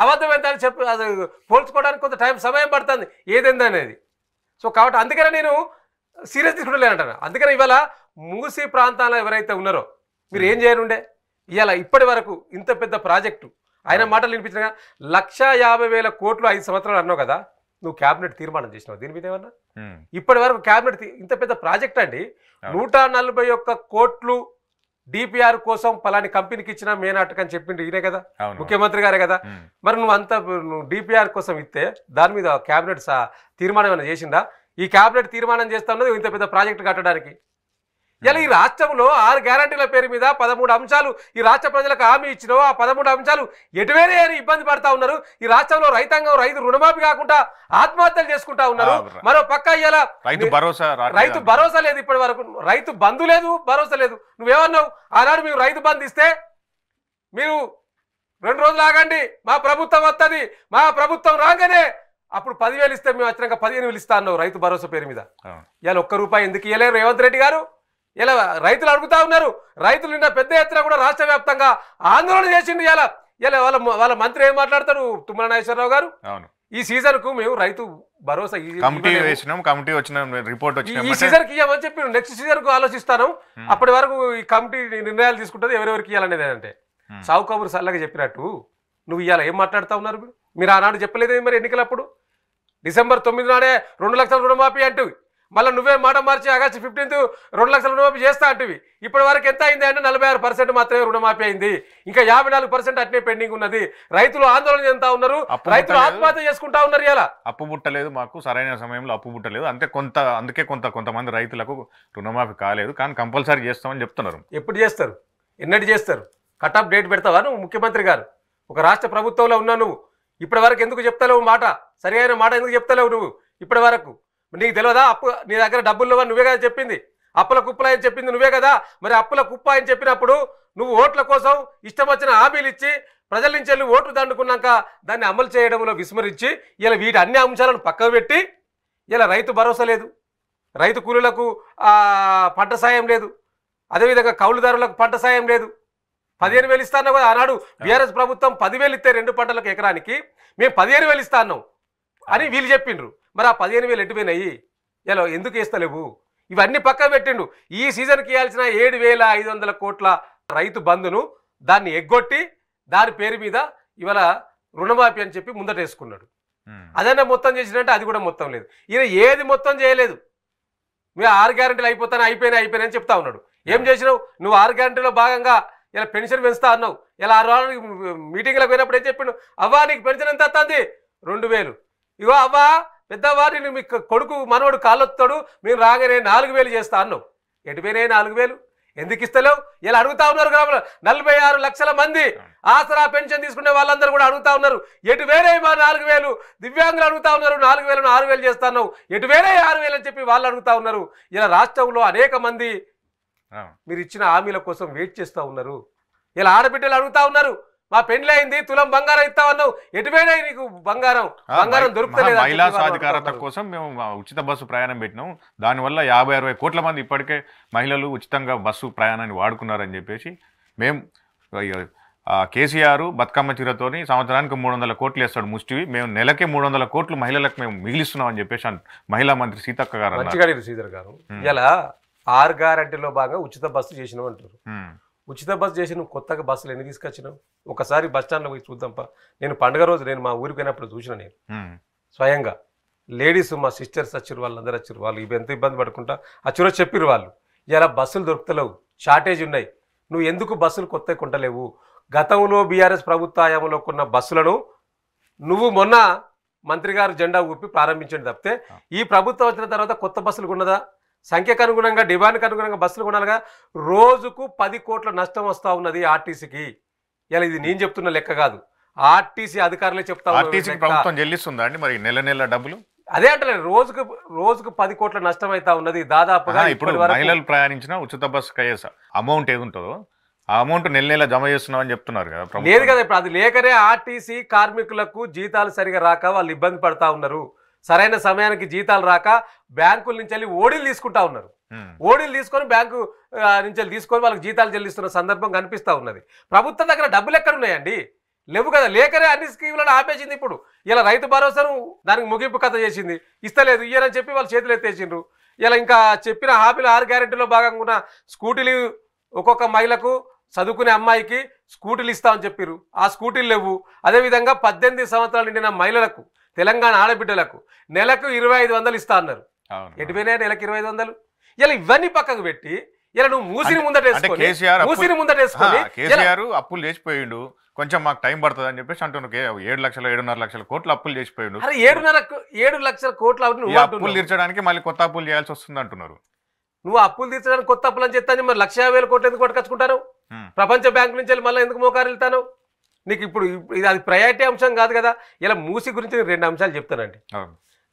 అబద్ధం ఎంత అని చెప్పి అది పోల్చుకోవడానికి కొంత టైం సమయం పడుతుంది ఏదైంది అనేది సో కాబట్టి అందుకనే నేను సీరియస్ తీసుకుంటలేనంటాను అందుకనే ఇవాళ మూసి ప్రాంతాల్లో ఎవరైతే ఉన్నారో మీరు ఏం చేయనుండే ఇవాళ ఇప్పటి వరకు ఇంత పెద్ద ప్రాజెక్టు ఆయన మాటలు వినిపించిన లక్ష యాభై వేల కోట్లు ఐదు సంవత్సరాలు అన్నావు కదా నువ్వు క్యాబినెట్ తీర్మానం చేసినావు దీని మీద ఏమన్నా ఇప్పటి వరకు క్యాబినెట్ ఇంత పెద్ద ప్రాజెక్ట్ అండి నూట నలభై ఒక్క కోట్లు డిపిఆర్ కోసం పలాని కంపెనీకి ఇచ్చిన మేనాటకం అని చెప్పిండు ఈయనే కదా ముఖ్యమంత్రి గారే కదా మరి నువ్వు అంత నువ్వు డిపిఆర్ కోసం ఇస్తే దాని మీద క్యాబినెట్ తీర్మానం ఏమైనా చేసిందా ఈ క్యాబినెట్ తీర్మానం చేస్తా ఉన్నది ఇంత పెద్ద ప్రాజెక్ట్ కట్టడానికి ఇలా ఈ రాష్ట్రంలో ఆరు గ్యారంటీల పేరు మీద పదమూడు అంశాలు ఈ రాష్ట్ర ప్రజలకు హామీ ఇచ్చినో ఆ పదమూడు అంశాలు ఎటువేరే అని ఇబ్బంది పడతా ఉన్నారు ఈ రాష్ట్రంలో రైతాంగం రైతు రుణమాఫీ కాకుండా ఆత్మహత్యలు చేసుకుంటా ఉన్నారు మరో పక్క ఇలా రైతు భరోసా రైతు భరోసా లేదు ఇప్పటి వరకు రైతు బంధు లేదు భరోసా లేదు నువ్వేమన్నావు ఆనాడు మీరు రైతు బంధు ఇస్తే మీరు రెండు రోజులు ఆగండి మా ప్రభుత్వం వస్తుంది మా ప్రభుత్వం రాగానే అప్పుడు పదివేలు ఇస్తే మేము వచ్చినాక పదిహేను వేలు ఇస్తా అన్నావు రైతు భరోసా పేరు మీద ఇవాళ ఒక్క రూపాయి ఎందుకు ఇవ్వలేరు రేవంత్ రెడ్డి గారు ఇలా రైతులు అడుగుతా ఉన్నారు రైతులు నిన్న పెద్ద ఎత్తున కూడా రాష్ట్ర వ్యాప్తంగా ఆందోళన చేసిండు ఇలా ఇలా వాళ్ళ వాళ్ళ మంత్రి ఏం మాట్లాడతారు తుమ్మల నాగేశ్వరరావు గారు ఈ సీజన్ కు మేము రైతు భరోసా కమిటీ సీజన్ చెప్పి నెక్స్ట్ సీజన్ కు ఆలోచిస్తాను అప్పటి వరకు ఈ కమిటీ నిర్ణయాలు తీసుకుంటుంది ఎవరెవరికి ఇవ్వాలనేది అంటే సావుకబురు సల్లగా చెప్పినట్టు నువ్వు ఇవాళ ఏం మాట్లాడుతూ ఉన్నారు మీరు ఆనాడు చెప్పలేదు మరి ఎన్నికలప్పుడు డిసెంబర్ తొమ్మిది నాడే రెండు లక్షల రుణమాఫీ అంటూ మళ్ళీ నువ్వే మాట మార్చి ఆగస్టు ఫిఫ్టీన్త్ రెండు లక్షల రుణమాఫీ చేస్తా అంటివి ఇప్పటి వరకు ఎంత అయింది అంటే నలభై ఆరు పర్సెంట్ మాత్రమే రుణమాఫీ అయింది ఇంకా యాభై నాలుగు పర్సెంట్ అట్నే పెండింగ్ ఉన్నది రైతులు ఆందోళన చెందుతా ఉన్నారు రైతులు ఆత్మహత్య చేసుకుంటా ఉన్నారు ఇలా అప్పు పుట్టలేదు మాకు సరైన సమయంలో అప్పు పుట్టలేదు అంతే కొంత అందుకే కొంత కొంతమంది రైతులకు రుణమాఫీ కాలేదు కానీ కంపల్సరీ చేస్తామని చెప్తున్నారు ఎప్పుడు చేస్తారు ఎన్నటి చేస్తారు కట్ ఆఫ్ డేట్ పెడతావా నువ్వు ముఖ్యమంత్రి గారు ఒక రాష్ట్ర ప్రభుత్వంలో ఉన్నావు నువ్వు ఇప్పటి వరకు ఎందుకు చెప్తలేవు మాట సరి మాట ఎందుకు చెప్తలేవు నువ్వు ఇప్పటి వరకు నీకు తెలియదా అప్పు నీ దగ్గర డబ్బులు ఇవ్వని నువ్వే కదా చెప్పింది అప్పుల కుప్పల అని చెప్పింది నువ్వే కదా మరి అప్పుల కుప్ప అని చెప్పినప్పుడు నువ్వు ఓట్ల కోసం ఇష్టం వచ్చిన హామీలు ఇచ్చి ప్రజల నుంచి వెళ్ళి ఓట్లు దండుకున్నాక దాన్ని అమలు చేయడంలో విస్మరించి ఇలా వీటి అన్ని అంశాలను పక్కకు పెట్టి ఇలా రైతు భరోసా లేదు రైతు కూలీలకు పంట సాయం లేదు అదేవిధంగా కౌలుదారులకు పంట సాయం లేదు పదిహేను వేలు ఇస్తాను కదా ఆనాడు బీఆర్ఎస్ ప్రభుత్వం పదివేలు ఇస్తే రెండు పంటలకు ఎకరానికి మేము పదిహేను వేలు ఇస్తాన్నాం అని వీళ్ళు చెప్పిండ్రు మరి ఆ పదిహేను వేలు ఎట్టుపోయినాయి ఇలా ఎందుకు ఇస్తలేవు ఇవన్నీ పక్క పెట్టిండు ఈ సీజన్కి ఇవ్వాల్సిన ఏడు వేల ఐదు వందల కోట్ల రైతు బంధును దాన్ని ఎగ్గొట్టి దాని పేరు మీద ఇవాళ రుణమాఫీ అని చెప్పి ముందట వేసుకున్నాడు అదన్నా మొత్తం చేసినట్టే అది కూడా మొత్తం లేదు ఈయన ఏది మొత్తం చేయలేదు మీరు ఆరు గ్యారంటీలు అయిపోతాను అయిపోయినా అయిపోయినా అని చెప్తా ఉన్నాడు ఏం చేసినావు నువ్వు ఆరు గ్యారంటీలో భాగంగా ఇలా పెన్షన్ పెంచుతా అన్నావు ఇలా ఆరు వారానికి మీటింగ్లో పోయినప్పుడు ఏం చెప్పిండు అవ్వా నీకు పెన్షన్ ఎంత వస్తుంది రెండు వేలు ఇగో అవ్వా పెద్దవారిని మీ కొడుకు మనవడు కాలొత్తాడు మీరు రాగానే నాలుగు వేలు చేస్తా అన్నావు ఎటుపోయినాయి నాలుగు వేలు ఎందుకు ఇస్తలేవు ఇలా అడుగుతా ఉన్నారు గ్రామంలో నలభై ఆరు లక్షల మంది ఆసరా పెన్షన్ తీసుకునే వాళ్ళందరూ కూడా అడుగుతా ఉన్నారు ఎటు వేరే మా నాలుగు వేలు దివ్యాంగులు అడుగుతా ఉన్నారు నాలుగు వేలను ఆరు వేలు చేస్తాను ఎటు వేరే ఆరు వేలు అని చెప్పి వాళ్ళు అడుగుతా ఉన్నారు ఇలా రాష్ట్రంలో అనేక మంది మీరు ఇచ్చిన హామీల కోసం వెయిట్ చేస్తూ ఉన్నారు ఇలా ఆడబిడ్డలు అడుగుతా ఉన్నారు మా పెండ్లి అయింది తులం బంగారం ఇస్తామన్నావు ఎటువైనా నీకు బంగారం బంగారం దొరుకుతలేదు మహిళా సాధికారత కోసం మేము ఉచిత బస్సు ప్రయాణం పెట్టినాం దానివల్ల యాభై అరవై కోట్ల మంది ఇప్పటికే మహిళలు ఉచితంగా బస్సు ప్రయాణాన్ని వాడుకున్నారని చెప్పేసి మేము కేసీఆర్ బతుకమ్మ చీరతోని సంవత్సరానికి మూడు వందల కోట్లు వేస్తాడు ముష్టివి మేము నెలకే మూడు వందల కోట్లు మహిళలకు మేము మిగిలిస్తున్నాం అని చెప్పేసి మహిళా మంత్రి సీతక్క గారు శ్రీధర్ గారు ఇలా ఆర్ బాగా ఉచిత బస్సు చేసినాం అంటారు ఉచిత బస్సు చేసి నువ్వు కొత్తగా బస్సులు ఎన్ని తీసుకొచ్చినావు ఒకసారి బస్ స్టాండ్లో పోయి చూద్దాంపా నేను పండుగ రోజు నేను మా ఊరికి పోయినప్పుడు చూసిన నేను స్వయంగా లేడీస్ మా సిస్టర్స్ వచ్చారు వాళ్ళు అందరు వచ్చారు వాళ్ళు ఇవి ఎంత ఇబ్బంది పడుకుంటా వచ్చారో చెప్పారు వాళ్ళు ఇలా బస్సులు దొరుకుతలేవు షార్టేజ్ ఉన్నాయి నువ్వు ఎందుకు బస్సులు కొత్త కొంటలేవు గతంలో బీఆర్ఎస్ ప్రభుత్వ హయాంలో కొన్న బస్సులను నువ్వు మొన్న మంత్రి గారు జెండా ఊపి ప్రారంభించండి తప్పితే ఈ ప్రభుత్వం వచ్చిన తర్వాత కొత్త బస్సులు ఉన్నదా సంఖ్యకు అనుగుణంగా డిమాండ్కి అనుగుణంగా బస్సులు కొనాలిగా రోజుకు పది కోట్ల నష్టం వస్తూ ఉన్నది ఆర్టీసీకి ఇలా ఇది నేను చెప్తున్న లెక్క కాదు ఆర్టీసీ అధికారులే చెప్తా ప్రభుత్వం చెల్లిస్తుందా అండి మరి నెల నెల డబ్బులు అదే అంటే రోజుకు రోజుకు పది కోట్ల నష్టం అయితే ఉన్నది దాదాపుగా ఇప్పుడు మహిళలు ప్రయాణించిన ఉచిత బస్సు కయ్యేసా అమౌంట్ ఏది ఉంటుందో ఆ అమౌంట్ నెల నెల జమ చేస్తున్నాం అని చెప్తున్నారు కదా లేదు కదా ఇప్పుడు అది లేకనే ఆర్టీసీ కార్మికులకు జీతాలు సరిగా రాక వాళ్ళు ఇబ్బంది పడతా ఉన్నారు సరైన సమయానికి జీతాలు రాక బ్యాంకుల నుంచి వెళ్ళి ఓడీలు తీసుకుంటా ఉన్నారు ఓడీలు తీసుకొని బ్యాంకు నుంచి తీసుకొని వాళ్ళకి జీతాలు చెల్లిస్తున్న సందర్భం కనిపిస్తూ ఉన్నది ప్రభుత్వం దగ్గర డబ్బులు ఎక్కడున్నాయండి లేవు కదా లేకనే అన్ని స్కీములను ఆపేసింది ఇప్పుడు ఇలా రైతు భరోసాను దానికి ముగింపు కథ చేసింది ఇస్తలేదు ఇయ్యనని చెప్పి వాళ్ళు చేతులు ఎత్తేసిండ్రు ఇలా ఇంకా చెప్పిన హామీలు ఆరు గ్యారెంటీలో భాగంగా ఉన్న స్కూటీలు ఒక్కొక్క మహిళకు చదువుకునే అమ్మాయికి స్కూటీలు ఇస్తామని చెప్పారు ఆ స్కూటీలు లేవు అదేవిధంగా పద్దెనిమిది సంవత్సరాలు నిండిన మహిళలకు తెలంగాణ ఆడబిడ్డలకు నెలకు ఇరవై ఐదు వందలు ఇస్తా అన్నారు ఎటుపోయినాయి నెలకు ఇరవై ఐదు వందలు ఇలా ఇవన్నీ పక్కకు పెట్టి ఇలా నువ్వు మూసిని ముందటేసుకొని మూసిని ముందటేసుకొని కేసీఆర్ అప్పులు చేసిపోయిండు కొంచెం మాకు టైం పడుతుంది అని చెప్పేసి అంటున్నాను ఏడు లక్షల ఏడున్నర లక్షల కోట్లు అప్పులు చేసిపోయిండు అరే ఏడున్నర ఏడు లక్షల కోట్లు అప్పులు తీర్చడానికి మళ్ళీ కొత్త అప్పులు చేయాల్సి వస్తుంది అంటున్నారు నువ్వు అప్పులు తీర్చడానికి కొత్త అప్పులు అని చెప్తాను మరి లక్ష వేల కోట్లు ఎందుకు కొట్టుకొచ్చుకుంటారు ప్రపంచ బ్యాంకు నుంచి మళ్ళీ ఎందుకు మోకారు వెళ్తాను నీకు ఇప్పుడు ఇది అది ప్రయారిటీ అంశం కాదు కదా ఇలా మూసి గురించి నేను రెండు అంశాలు చెప్తానండి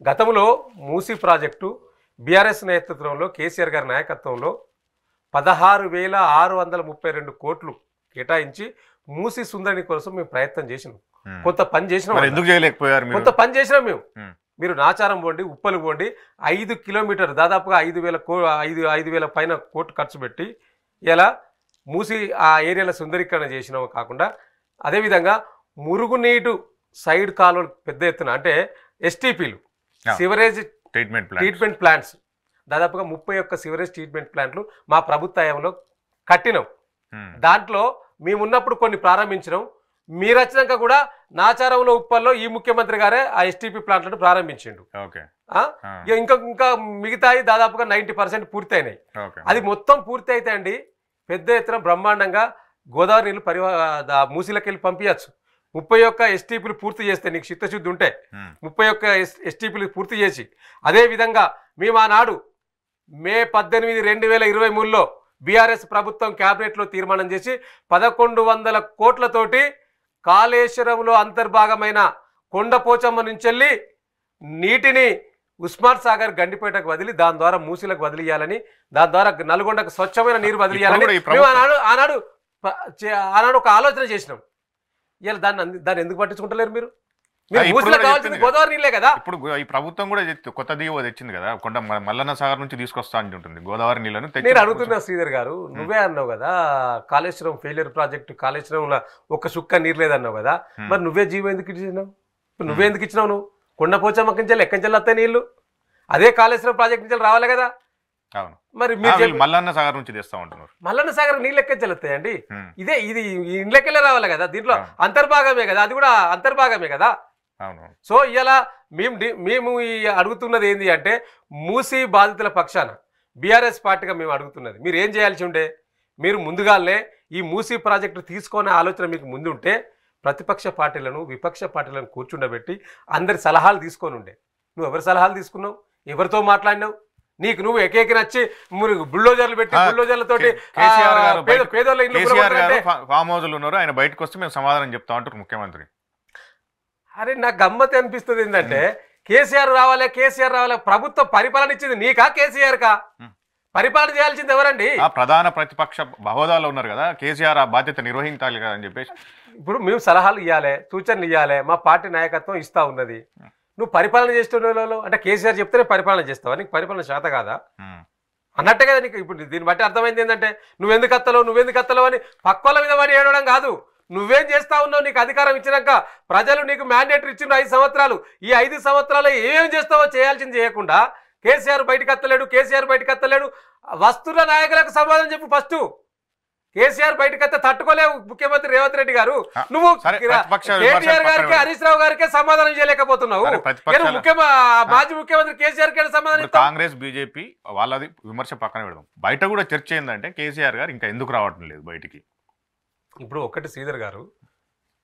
గతంలో మూసి ప్రాజెక్టు బీఆర్ఎస్ నేతృత్వంలో కేసీఆర్ గారి నాయకత్వంలో పదహారు వేల ఆరు వందల ముప్పై రెండు కోట్లు కేటాయించి మూసి సుందరిని కోసం మేము ప్రయత్నం చేసినాం కొంత పని చేసినాం ఎందుకు చేయలేకపోయారు కొంత పని చేసినాం మేము మీరు నాచారం పోండి ఉప్పలు పోండి ఐదు కిలోమీటర్ దాదాపుగా ఐదు వేల కో ఐదు ఐదు వేల పైన కోట్లు ఖర్చు పెట్టి ఇలా మూసి ఆ ఏరియాలో సుందరీకరణ చేసినాము కాకుండా అదేవిధంగా మురుగునీరు సైడ్ కాలువలు పెద్ద ఎత్తున అంటే ఎస్టీపీలు సివరేజ్ ట్రీట్మెంట్ ట్రీట్మెంట్ ప్లాంట్స్ దాదాపుగా ముప్పై ఒక్క సివరేజ్ ట్రీట్మెంట్ ప్లాంట్లు మా ప్రభుత్వ హయాంలో కట్టినాం hmm. దాంట్లో మేమున్నప్పుడు కొన్ని ప్రారంభించినాం మీరు వచ్చినాక కూడా నాచారంలో ఉప్పల్లో ఈ ముఖ్యమంత్రి గారే ఆ ఎస్టీపీ ప్లాంట్లను ప్రారంభించిండు ఇంకా ఇంకా మిగతాయి దాదాపుగా నైంటీ పర్సెంట్ పూర్తయినాయి అది మొత్తం పూర్తి అయితే అండి పెద్ద ఎత్తున బ్రహ్మాండంగా గోదావరి నీళ్ళు పరివా మూసీలకెళ్ళి పంపించచ్చు ముప్పై ఒక్క ఎస్టీపీలు పూర్తి చేస్తే నీకు చిత్తశుద్ధి ఉంటే ముప్పై ఒక్క ఎస్టీపీలు పూర్తి చేసి అదేవిధంగా మేము ఆనాడు మే పద్దెనిమిది రెండు వేల ఇరవై మూడులో బీఆర్ఎస్ ప్రభుత్వం క్యాబినెట్లో తీర్మానం చేసి పదకొండు వందల కోట్లతోటి కాళేశ్వరంలో అంతర్భాగమైన కొండపోచమ్మ నుంచి నీటిని ఉస్మాన్ సాగర్ గండిపేటకు వదిలి దాని ద్వారా మూసీలకు వదిలియాలని దాని ద్వారా నల్గొండకు స్వచ్ఛమైన నీరు వదిలియాలని ఆనాడు ఆనాడు ఆనాడు ఒక ఆలోచన చేసినాం ఇలా దాన్ని దాన్ని ఎందుకు పట్టించుకుంటలేరు మీరు గోదావరి నీళ్ళే కదా ఇప్పుడు ఈ ప్రభుత్వం కూడా కొత్త దీవో తెచ్చింది కదా కొండ మల్లన్న సాగర్ నుంచి తీసుకొస్తా ఉంటుంది గోదావరి నీళ్ళను నేను అడుగుతున్నా శ్రీధర్ గారు నువ్వే అన్నావు కదా కాళేశ్వరం ఫెయిలియర్ ప్రాజెక్ట్ కాళేశ్వరంలో ఒక సుక్క నీరు లేదన్నావు కదా మరి నువ్వే జీవో ఎందుకు ఇచ్చినావు నువ్వే ఎందుకు ఇచ్చినావు నువ్వు కొండ పోచమ్మకించాలి ఎక్కడి నుంచి వస్తాయి నీళ్ళు అదే కాళేశ్వరం ప్రాజెక్ట్ నుంచి రావాలి కదా మరి మీరు మల్లన్న సాగర్ నుంచి తెస్తా ఉంటున్నారు మల్లన్న సాగర్ నీళ్ళు ఎక్కించలుతాయండి ఇదే ఇది ఇండ్లకెళ్ళే రావాలి కదా దీంట్లో అంతర్భాగమే కదా అది కూడా అంతర్భాగమే కదా సో ఇలా మేము మేము అడుగుతున్నది ఏంటి అంటే మూసి బాధితుల పక్షాన బీఆర్ఎస్ పార్టీగా మేము అడుగుతున్నది మీరు ఏం చేయాల్సి ఉండే మీరు ముందుగానే ఈ మూసీ ప్రాజెక్టు తీసుకునే ఆలోచన మీకు ముందుంటే ప్రతిపక్ష పార్టీలను విపక్ష పార్టీలను కూర్చుండబెట్టి అందరి సలహాలు తీసుకొని ఉండే నువ్వు ఎవరి సలహాలు తీసుకున్నావు ఎవరితో మాట్లాడినావు నీకు నువ్వు ఎకేకి నచ్చి బుల్డోజర్లు పెట్టి బుల్డోజర్లతో ఫామ్ హౌజ్ ఉన్నారు ఆయన బయటకు వస్తే మేము సమాధానం చెప్తా అంటారు ముఖ్యమంత్రి అరే నాకు గమ్మత్ అనిపిస్తుంది ఏంటంటే కేసీఆర్ రావాలి కేసీఆర్ రావాలి ప్రభుత్వ పరిపాలన ఇచ్చింది నీకా కేసీఆర్ కా పరిపాలన చేయాల్సింది ఎవరండి ప్రధాన ప్రతిపక్ష హోదాలో ఉన్నారు కదా కేసీఆర్ ఆ బాధ్యత నిర్వహించాలి కదా అని చెప్పేసి ఇప్పుడు మేము సలహాలు ఇవ్వాలి సూచనలు ఇవ్వాలి మా పార్టీ నాయకత్వం ఇస్తా ఉన్నది నువ్వు పరిపాలన చేస్తున్న అంటే కేసీఆర్ చెప్తేనే పరిపాలన చేస్తావా నీకు పరిపాలన శాత కాదా అన్నట్టే కదా నీకు ఇప్పుడు దీన్ని బట్టి అర్థమైంది ఏంటంటే నువ్వెందుకు అత్తలవు నువ్వెందుకు అత్తలో అని పక్కోళ్ళ మీద పడి ఏడవడం కాదు నువ్వేం చేస్తా ఉన్నావు నీకు అధికారం ఇచ్చినాక ప్రజలు నీకు మ్యాండేటరీ ఇచ్చిన ఐదు సంవత్సరాలు ఈ ఐదు సంవత్సరాలు ఏమేమి చేస్తావో చేయాల్సింది చేయకుండా కేసీఆర్ బయటకు అత్తలేడు కేసీఆర్ బయటకు అత్తలేడు వస్తున్న నాయకులకు సమాధానం చెప్పు ఫస్ట్ కేసీఆర్ బయటకు వస్తే తట్టుకోలేవు ముఖ్యమంత్రి రేవంత్ రెడ్డి గారు నువ్వు కేటీఆర్ గారికి హరీష్ రావు గారికి సమాధానం చేయలేకపోతున్నావు మాజీ ముఖ్యమంత్రి కేసీఆర్ గారి సమాధానం కాంగ్రెస్ బీజేపీ వాళ్ళది విమర్శ పక్కన పెడదాం బయట కూడా చర్చ ఏంటంటే కేసీఆర్ గారు ఇంకా ఎందుకు రావడం లేదు బయటికి ఇప్పుడు ఒకటి శ్రీధర్ గారు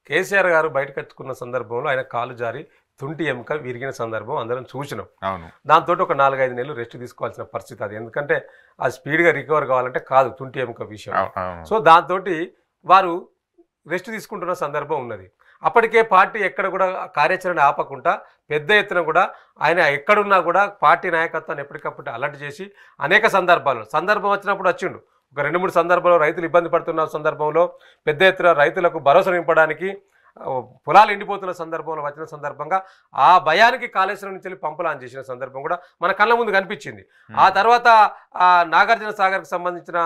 కేసీఆర్ గారు బయటకు ఎత్తుకున్న సందర్భంలో ఆయన కాలు జారి తుంటి ఎముక విరిగిన సందర్భం అందరం చూసినాం అవును దాంతో ఒక నాలుగైదు నెలలు రెస్ట్ తీసుకోవాల్సిన పరిస్థితి అది ఎందుకంటే ఆ స్పీడ్గా రికవర్ కావాలంటే కాదు తుంటి ఎముక విషయం సో దాంతో వారు రెస్ట్ తీసుకుంటున్న సందర్భం ఉన్నది అప్పటికే పార్టీ ఎక్కడ కూడా కార్యాచరణ ఆపకుండా పెద్ద ఎత్తున కూడా ఆయన ఎక్కడున్నా కూడా పార్టీ నాయకత్వాన్ని ఎప్పటికప్పుడు అలర్ట్ చేసి అనేక సందర్భాలు సందర్భం వచ్చినప్పుడు వచ్చిండు ఒక రెండు మూడు సందర్భాల్లో రైతులు ఇబ్బంది పడుతున్న సందర్భంలో పెద్ద ఎత్తున రైతులకు భరోసా నింపడానికి పొలాలు ఎండిపోతున్న సందర్భంలో వచ్చిన సందర్భంగా ఆ భయానికి కాళేశ్వరం నుంచి పంపులాన్ చేసిన సందర్భం కూడా మన కళ్ళ ముందు కనిపించింది ఆ తర్వాత ఆ నాగార్జున సాగర్కి సంబంధించిన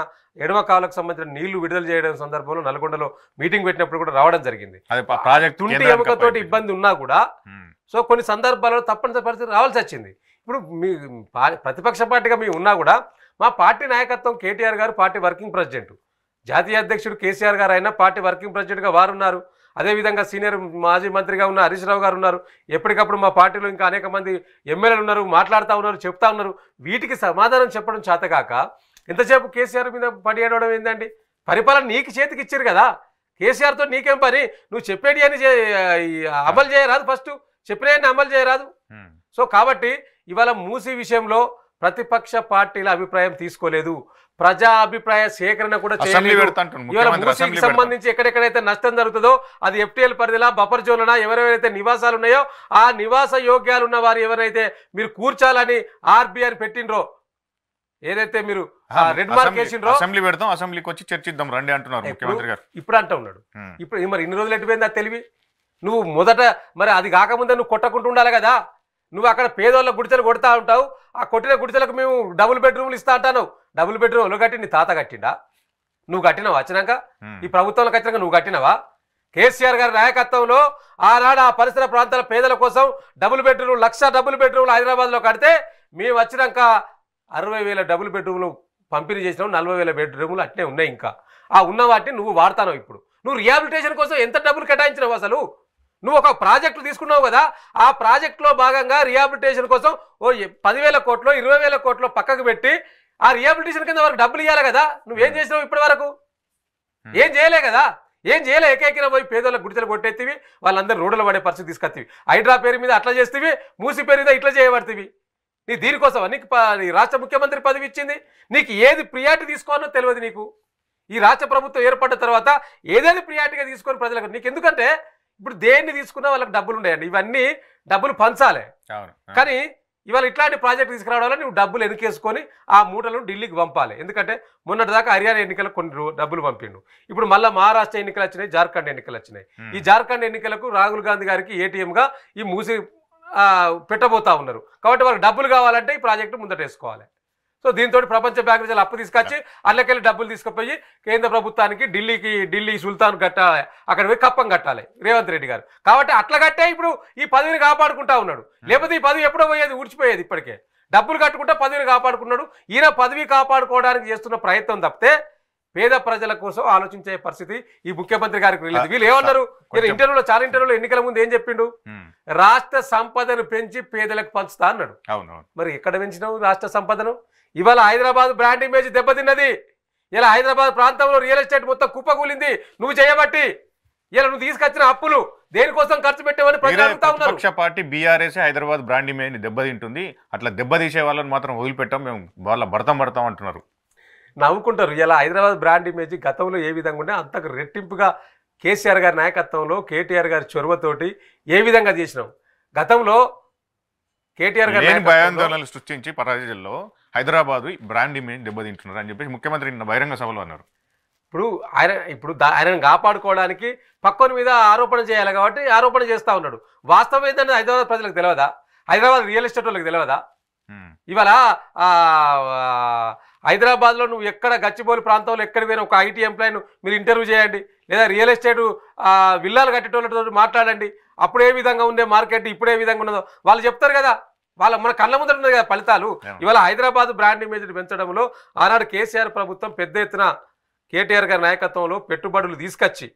ఎడమ కాలకు సంబంధించిన నీళ్లు విడుదల చేయడం సందర్భంలో నల్గొండలో మీటింగ్ పెట్టినప్పుడు కూడా రావడం జరిగింది తుంటి ఎముకతో ఇబ్బంది ఉన్నా కూడా సో కొన్ని సందర్భాలలో తప్పనిసరి పరిస్థితి రావాల్సి వచ్చింది ఇప్పుడు మీ ప్రతిపక్ష పార్టీగా మేము ఉన్నా కూడా మా పార్టీ నాయకత్వం కేటీఆర్ గారు పార్టీ వర్కింగ్ ప్రెసిడెంట్ జాతీయ అధ్యక్షుడు కేసీఆర్ గారు అయినా పార్టీ వర్కింగ్ ప్రెసిడెంట్గా ఉన్నారు అదేవిధంగా సీనియర్ మాజీ మంత్రిగా ఉన్న హరీష్ రావు గారు ఉన్నారు ఎప్పటికప్పుడు మా పార్టీలో ఇంకా అనేక మంది ఎమ్మెల్యేలు ఉన్నారు మాట్లాడుతూ ఉన్నారు చెప్తా ఉన్నారు వీటికి సమాధానం చెప్పడం చేతకాక ఎంతసేపు కేసీఆర్ మీద పని ఏడవడం ఏంటండి పరిపాలన నీకు చేతికి ఇచ్చారు కదా కేసీఆర్తో నీకేం పని నువ్వు చెప్పేది అని అమలు చేయరాదు ఫస్ట్ చెప్పిన అమలు చేయరాదు సో కాబట్టి ఇవాళ మూసీ విషయంలో ప్రతిపక్ష పార్టీల అభిప్రాయం తీసుకోలేదు ప్రజా అభిప్రాయ సేకరణ కూడా చేయాలి సంబంధించి ఎక్కడెక్కడైతే నష్టం జరుగుతుందో అది ఎఫ్టీఎల్ పరిధిలా బఫర్ జోన్లనా ఎవరెవరైతే నివాసాలు ఉన్నాయో ఆ నివాస యోగ్యాలు ఉన్న వారు ఎవరైతే మీరు కూర్చాలని ఆర్బీఐ పెట్టినరో ఏదైతే మీరు రెడ్ మార్క్ వేసిండ్రో అసెంబ్లీ పెడతాం అసెంబ్లీకి వచ్చి చర్చిద్దాం రండి అంటున్నారు ముఖ్యమంత్రి గారు ఇప్పుడు అంటా ఉన్నాడు ఇప్పుడు మరి ఇన్ని రోజులు ఎట్టిపోయింది తెలివి నువ్వు మొదట మరి అది కాకముందే నువ్వు కొట్టకుండా ఉండాలి కదా నువ్వు అక్కడ పేదోళ్ళ గుడిచెలు కొడతా ఉంటావు ఆ కొట్టిన గుడిచెలకు మేము డబుల్ బెడ్రూమ్లు ఇస్తా అంటాను డబుల్ బెడ్రూమ్ కట్టి నీ తాత కట్టిండా నువ్వు కట్టినవా వచ్చినాక ఈ ప్రభుత్వంలో కట్టినాక నువ్వు కట్టినవా కేసీఆర్ గారి నాయకత్వంలో ఆనాడు ఆ పరిసర ప్రాంతాల పేదల కోసం డబుల్ బెడ్రూమ్ లక్ష డబుల్ బెడ్రూమ్లు హైదరాబాద్లో కడితే మేము వచ్చినాక అరవై వేల డబుల్ బెడ్రూమ్లు పంపిణీ చేసినాం నలభై వేల బెడ్రూమ్లు అట్నే ఉన్నాయి ఇంకా ఆ ఉన్న వాటిని నువ్వు వాడతావు ఇప్పుడు నువ్వు రిహాబిలిటేషన్ కోసం ఎంత డబ్బులు కేటాయించినావు అసలు నువ్వు ఒక ప్రాజెక్టు తీసుకున్నావు కదా ఆ ప్రాజెక్టులో భాగంగా రిహాబిలిటేషన్ కోసం ఓ పదివేల కోట్లో ఇరవై వేల కోట్లో పక్కకు పెట్టి ఆ రిహాబిలిటేషన్ కింద వరకు డబ్బులు ఇవ్వాలి కదా నువ్వేం చేసినావు ఇప్పటి వరకు ఏం చేయలే కదా ఏం చేయలే ఏకైక పోయి పేదోళ్ళ గుడితలు కొట్టేస్తివి వాళ్ళందరూ రోడ్లు పడే పరిస్థితి తీసుకొస్తవి హైడ్రా పేరు మీద అట్లా చేస్తేవి మూసి పేరు మీద ఇట్లా చేయబడుతుంది నీ దీనికోసం నీకు నీ రాష్ట్ర ముఖ్యమంత్రి పదవి ఇచ్చింది నీకు ఏది ప్రియారిటీ తీసుకోవాలో తెలియదు నీకు ఈ రాష్ట్ర ప్రభుత్వం ఏర్పడ్డ తర్వాత ఏదేది ప్రియారిటీగా తీసుకొని ప్రజలకు నీకు ఎందుకంటే ఇప్పుడు దేన్ని తీసుకున్నా వాళ్ళకి డబ్బులు ఉన్నాయండి ఇవన్నీ డబ్బులు పంచాలి కానీ ఇవాళ ఇట్లాంటి ప్రాజెక్ట్ తీసుకురావడంలో నువ్వు డబ్బులు ఎనికేసుకొని ఆ మూటలను ఢిల్లీకి పంపాలి ఎందుకంటే మొన్నటిదాకా హర్యానా ఎన్నికలకు కొన్ని డబ్బులు పంపిండు ఇప్పుడు మళ్ళీ మహారాష్ట్ర ఎన్నికలు వచ్చినాయి జార్ఖండ్ ఎన్నికలు వచ్చినాయి ఈ జార్ఖండ్ ఎన్నికలకు రాహుల్ గాంధీ గారికి ఏటీఎంగా ఈ మూసి పెట్టబోతా ఉన్నారు కాబట్టి వాళ్ళకి డబ్బులు కావాలంటే ఈ ప్రాజెక్టు ముందట వేసుకోవాలి సో దీంతో ప్రపంచ బ్యాంక్ నుంచి అప్పు తీసుకొచ్చి అల్లకెళ్ళి డబ్బులు తీసుకుపోయి కేంద్ర ప్రభుత్వానికి ఢిల్లీకి ఢిల్లీ సుల్తాన్ కట్టాలి అక్కడ పోయి కప్పం కట్టాలి రేవంత్ రెడ్డి గారు కాబట్టి అట్లా కట్టే ఇప్పుడు ఈ పదవిని కాపాడుకుంటా ఉన్నాడు hmm. లేకపోతే ఈ పదవి ఎప్పుడో పోయేది ఊడ్చిపోయేది ఇప్పటికే డబ్బులు కట్టుకుంటే పదవిని కాపాడుకున్నాడు ఈయన పదవి కాపాడుకోవడానికి చేస్తున్న ప్రయత్నం తప్పితే పేద ప్రజల కోసం ఆలోచించే పరిస్థితి ఈ ముఖ్యమంత్రి గారికి ah, వెళ్ళింది వీళ్ళు ఏమన్నారు ఇంటర్వ్యూలో చాలా ఇంటర్వ్యూలో ఎన్నికల ముందు ఏం చెప్పిండు hmm. రాష్ట్ర సంపదను పెంచి పేదలకు పంచుతా అన్నాడు మరి ఎక్కడ పెంచినావు రాష్ట్ర సంపదను ఇవాళ హైదరాబాద్ బ్రాండ్ ఇమేజ్ దెబ్బతిన్నది ఇలా హైదరాబాద్ ప్రాంతంలో రియల్ ఎస్టేట్ మొత్తం కుప్పకూలింది నువ్వు చేయబట్టి ఇలా నువ్వు తీసుకొచ్చిన అప్పులు దేనికోసం ఖర్చు పెట్టేవని ప్రజలు party BRS Hyderabad brand image దెబ్బతింటుంది అట్లా దెబ్బతీసే వాళ్ళని మాత్రం వదిలిపెట్టాం మేము వాళ్ళ భర్తం పడతాం అంటున్నారు నవ్వుకుంటారు ఇలా హైదరాబాద్ బ్రాండ్ ఇమేజ్ గతంలో ఏ విధంగా ఉండే అంతకు రెట్టింపుగా కేసీఆర్ గారి నాయకత్వంలో కేటీఆర్ గారి చొరవతోటి ఏ విధంగా చేసినాం గతంలో కేటీఆర్ గారు భయాందోళనలు సృష్టించి పరాజయంలో హైదరాబాద్ బ్రాండ్ ఇమేజ్ దెబ్బతింటున్నారు అని చెప్పేసి ముఖ్యమంత్రి నిన్న బహిరంగ సభలో అన్నారు ఇప్పుడు ఆయన ఇప్పుడు ఆయనను కాపాడుకోవడానికి పక్కన మీద ఆరోపణ చేయాలి కాబట్టి ఆరోపణ చేస్తూ ఉన్నాడు వాస్తవం ఏంటంటే హైదరాబాద్ ప్రజలకు తెలియదా హైదరాబాద్ రియల్ ఎస్టేట్ వాళ్ళకి తెలియదా ఇవాళ హైదరాబాద్లో నువ్వు ఎక్కడ గచ్చిబోలి ప్రాంతంలో ఎక్కడికి పోయినా ఒక ఐటీ ఎంప్లాయీని మీరు ఇంటర్వ్యూ చేయండి లేదా రియల్ ఎస్టేట్ విల్లాలు కట్టేటోళ్ళతో మాట్లాడండి అప్పుడు ఏ విధంగా ఉండే మార్కెట్ ఇప్పుడే విధంగా ఉన్నదో వాళ్ళు చెప్తారు కదా వాళ్ళ మన కళ్ళ ముందర ఉన్నాయి కదా ఫలితాలు ఇవాళ హైదరాబాద్ బ్రాండ్ ఇమేజ్ పెంచడంలో ఆనాడు కేసీఆర్ ప్రభుత్వం పెద్ద ఎత్తున కేటీఆర్ గారి నాయకత్వంలో పెట్టుబడులు తీసుకొచ్చి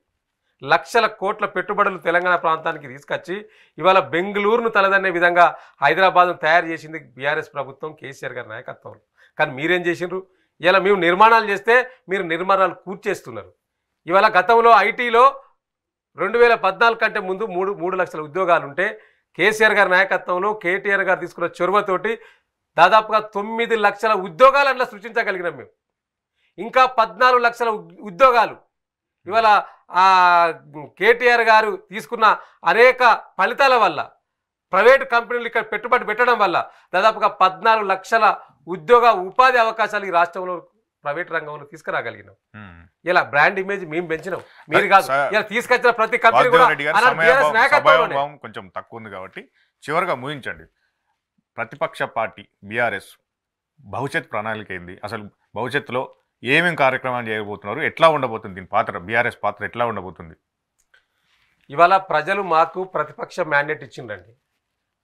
లక్షల కోట్ల పెట్టుబడులు తెలంగాణ ప్రాంతానికి తీసుకొచ్చి ఇవాళ బెంగళూరును తలదన్నే విధంగా హైదరాబాద్ను తయారు చేసింది బీఆర్ఎస్ ప్రభుత్వం కేసీఆర్ గారి నాయకత్వంలో కానీ మీరేం చేసిండ్రు ఇలా మేము నిర్మాణాలు చేస్తే మీరు నిర్మాణాలు కూర్చేస్తున్నారు ఇవాళ గతంలో ఐటీలో రెండు వేల పద్నాలుగు కంటే ముందు మూడు మూడు లక్షల ఉద్యోగాలు ఉంటే కేసీఆర్ గారి నాయకత్వంలో కేటీఆర్ గారు తీసుకున్న చొరవతోటి దాదాపుగా తొమ్మిది లక్షల ఉద్యోగాలు అట్లా సృష్టించగలిగినాం మేము ఇంకా పద్నాలుగు లక్షల ఉద్యోగాలు ఇవాళ కేటీఆర్ గారు తీసుకున్న అనేక ఫలితాల వల్ల ప్రైవేటు కంపెనీలు ఇక్కడ పెట్టుబడి పెట్టడం వల్ల దాదాపుగా పద్నాలుగు లక్షల ఉద్యోగ ఉపాధి అవకాశాలు ఈ రాష్ట్రంలో ప్రైవేట్ రంగంలో తీసుకురాగలిగినాం ఇలా బ్రాండ్ ఇమేజ్ మేము పెంచినాం మీరు కాదు ఇలా తీసుకొచ్చిన ప్రతి కంపెనీ కొంచెం తక్కువ ఉంది కాబట్టి చివరిగా ముగించండి ప్రతిపక్ష పార్టీ బీఆర్ఎస్ భవిష్యత్ ప్రణాళిక ఏంది అసలు భవిష్యత్తులో ఏమేమి కార్యక్రమాలు చేయబోతున్నారు ఎట్లా ఉండబోతుంది దీని పాత్ర బీఆర్ఎస్ పాత్ర ఎట్లా ఉండబోతుంది ఇవాళ ప్రజలు మాకు ప్రతిపక్ష మ్యాండేట్ ఇచ్చిండ్రండి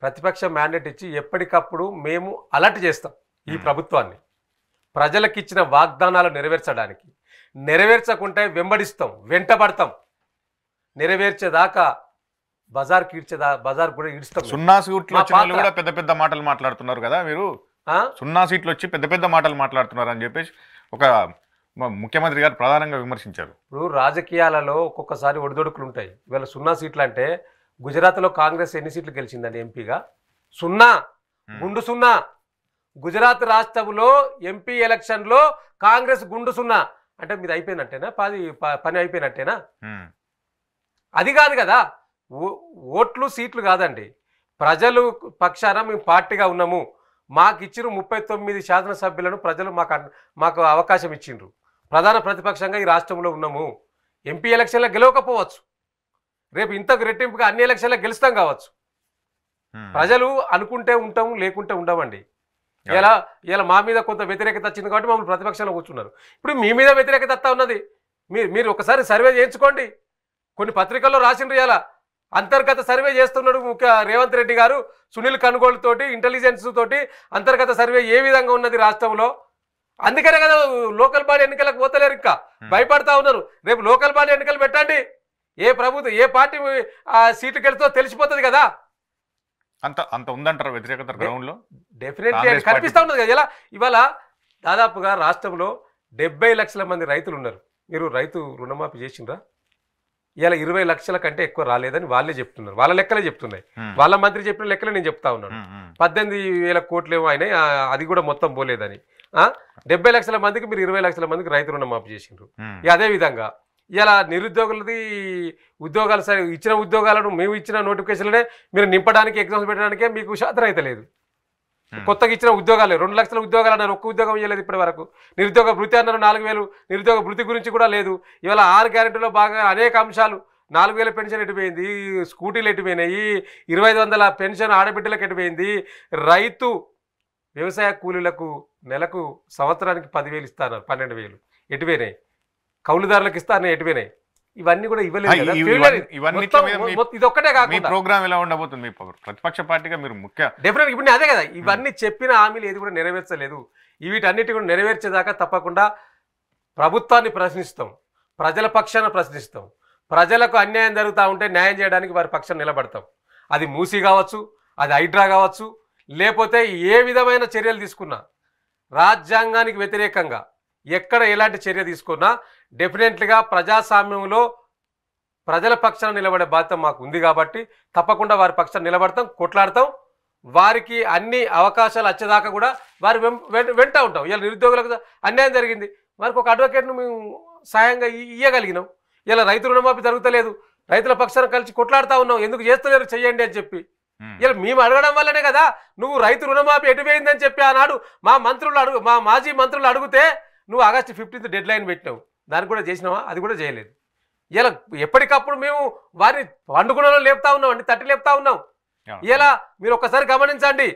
ప్రతిపక్ష మ్యాండేట్ ఇచ్చి ఎప్పటికప్పుడు మేము అలర్ట్ చేస్తాం ఈ ప్రభుత్వాన్ని ప్రజలకిచ్చిన వాగ్దానాలు నెరవేర్చడానికి నెరవేర్చకుంటే వెంబడిస్తాం వెంటబడతాం నెరవేర్చేదాకా బజార్ కీడ్చేదా బజార్ కూడా ఇడుస్తాం సున్నా సీట్లు కూడా పెద్ద పెద్ద మాటలు మాట్లాడుతున్నారు కదా మీరు సున్నా సీట్లు వచ్చి పెద్ద పెద్ద మాటలు మాట్లాడుతున్నారు అని చెప్పేసి ఒక ముఖ్యమంత్రి గారు ప్రధానంగా విమర్శించారు ఇప్పుడు రాజకీయాలలో ఒక్కొక్కసారి ఒడిదొడుకులు ఉంటాయి ఇవాళ సున్నా సీట్లు అంటే గుజరాత్లో కాంగ్రెస్ ఎన్ని సీట్లు గెలిచిందండి ఎంపీగా సున్నా గుండు సున్నా గుజరాత్ రాష్ట్రంలో ఎంపీ ఎలక్షన్లో కాంగ్రెస్ గుండు సున్నా అంటే మీది అయిపోయినట్టేనా పది పని అయిపోయినట్టేనా అది కాదు కదా ఓట్లు సీట్లు కాదండి ప్రజలు పక్షాన మేము పార్టీగా ఉన్నాము మాకు ఇచ్చిన ముప్పై తొమ్మిది శాసనసభ్యులను ప్రజలు మాకు మాకు అవకాశం ఇచ్చిండ్రు ప్రధాన ప్రతిపక్షంగా ఈ రాష్ట్రంలో ఉన్నాము ఎంపీ ఎలక్షన్లో గెలవకపోవచ్చు రేపు ఇంతకు రెట్టింపుగా అన్ని ఎలక్షన్లో గెలుస్తాం కావచ్చు ప్రజలు అనుకుంటే ఉంటాము లేకుంటే ఉండమండి ఇలా ఇలా మా మీద కొంత వ్యతిరేకత వచ్చింది కాబట్టి మమ్మల్ని ప్రతిపక్షంలో కూర్చున్నారు ఇప్పుడు మీ మీద వ్యతిరేకత అత్తా ఉన్నది మీరు మీరు ఒకసారి సర్వే చేయించుకోండి కొన్ని పత్రికల్లో రాసిండ్రు ఇలా అంతర్గత సర్వే చేస్తున్నాడు ముఖ్య రేవంత్ రెడ్డి గారు సునీల్ కనుగోలు తోటి ఇంటెలిజెన్స్ తోటి అంతర్గత సర్వే ఏ విధంగా ఉన్నది రాష్ట్రంలో అందుకనే కదా లోకల్ బాడీ ఎన్నికలకు పోతలేరు ఇంకా భయపడతా ఉన్నారు రేపు లోకల్ బాడీ ఎన్నికలు పెట్టండి ఏ ప్రభుత్వం ఏ పార్టీ సీట్లు గెలుతో తెలిసిపోతుంది కదా అంత అంత ఉందంటారు వ్యతిరేకత లో డెఫినెట్లీ కనిపిస్తూ ఉండదు కదా ఇలా ఇవాళ దాదాపుగా రాష్ట్రంలో డెబ్బై లక్షల మంది రైతులు ఉన్నారు మీరు రైతు రుణమాఫీ చేసిండ్రా ఇలా ఇరవై లక్షల కంటే ఎక్కువ రాలేదని వాళ్ళే చెప్తున్నారు వాళ్ళ లెక్కలే చెప్తున్నాయి వాళ్ళ మంత్రి చెప్పిన లెక్కలే నేను చెప్తా ఉన్నాను పద్దెనిమిది వేల కోట్లేమో ఆయన అది కూడా మొత్తం పోలేదని డెబ్బై లక్షల మందికి మీరు ఇరవై లక్షల మందికి రైతు రుణమాఫీ చేసిండ్రు అదే విధంగా ఇలా నిరుద్యోగులది ఉద్యోగాలు సరే ఇచ్చిన ఉద్యోగాలను మేము ఇచ్చిన నోటిఫికేషన్లనే మీరు నింపడానికి ఎగ్జామ్స్ పెట్టడానికే మీకు శాతం అయితే లేదు కొత్తగా ఇచ్చిన ఉద్యోగాలు రెండు లక్షల ఉద్యోగాలు అన్నారు ఒక్క ఉద్యోగం ఇవ్వలేదు ఇప్పటి వరకు నిరుద్యోగ భృతి అన్నారు నాలుగు వేలు నిరుద్యోగ భృతి గురించి కూడా లేదు ఇవాళ ఆరు గ్యారెంటీలో బాగా అనేక అంశాలు నాలుగు వేల పెన్షన్ ఎటుపోయింది స్కూటీలు ఎటుపోయినాయి ఇరవై ఐదు వందల పెన్షన్ ఆడబిడ్డలకు ఎటుపోయింది రైతు వ్యవసాయ కూలీలకు నెలకు సంవత్సరానికి పదివేలు ఇస్తాను పన్నెండు వేలు ఎటుపోయినాయి కౌలుదారులకు ఇస్తా అని ఇవన్నీ కూడా ఇవ్వలేదు ఒక్కటే కాదు ప్రోగ్రామ్ ఎలా ఉండబోతుంది ప్రతిపక్ష పార్టీగా మీరు ముఖ్య డెఫినెట్ ఇప్పుడు అదే కదా ఇవన్నీ చెప్పిన హామీలు ఏది కూడా నెరవేర్చలేదు వీటన్నిటి కూడా నెరవేర్చేదాకా తప్పకుండా ప్రభుత్వాన్ని ప్రశ్నిస్తాం ప్రజల పక్షాన్ని ప్రశ్నిస్తాం ప్రజలకు అన్యాయం జరుగుతూ ఉంటే న్యాయం చేయడానికి వారి పక్షాన్ని నిలబడతాం అది మూసీ కావచ్చు అది హైడ్రా కావచ్చు లేకపోతే ఏ విధమైన చర్యలు తీసుకున్నా రాజ్యాంగానికి వ్యతిరేకంగా ఎక్కడ ఎలాంటి చర్య తీసుకున్నా డెఫినెట్లీగా ప్రజాస్వామ్యంలో ప్రజల పక్షాన నిలబడే బాధ్యత మాకు ఉంది కాబట్టి తప్పకుండా వారి పక్షాన నిలబడతాం కొట్లాడతాం వారికి అన్ని అవకాశాలు వచ్చేదాకా కూడా వారి వెంట ఉంటాం ఇలా నిరుద్యోగులకు అన్యాయం జరిగింది వారికి ఒక అడ్వకేట్ను మేము సహాయంగా ఇవ్వగలిగినాం ఇలా రైతు రుణమాఫీ జరుగుతలేదు రైతుల పక్షాన కలిసి కొట్లాడుతూ ఉన్నాం ఎందుకు చేస్తలేరు చెయ్యండి అని చెప్పి ఇలా మేము అడగడం వల్లనే కదా నువ్వు రైతు రుణమాఫీ ఎటుపోయిందని చెప్పి ఆనాడు మా మంత్రులు అడుగు మా మాజీ మంత్రులు అడిగితే నువ్వు ఆగస్టు ఫిఫ్టీన్త్ డెడ్ లైన్ పెట్టావు దానికి కూడా చేసినామా అది కూడా చేయలేదు ఇలా ఎప్పటికప్పుడు మేము వారిని పండుగలో లేపుతా ఉన్నాం అండి తట్టి లేపుతా ఉన్నాం ఇలా మీరు ఒక్కసారి గమనించండి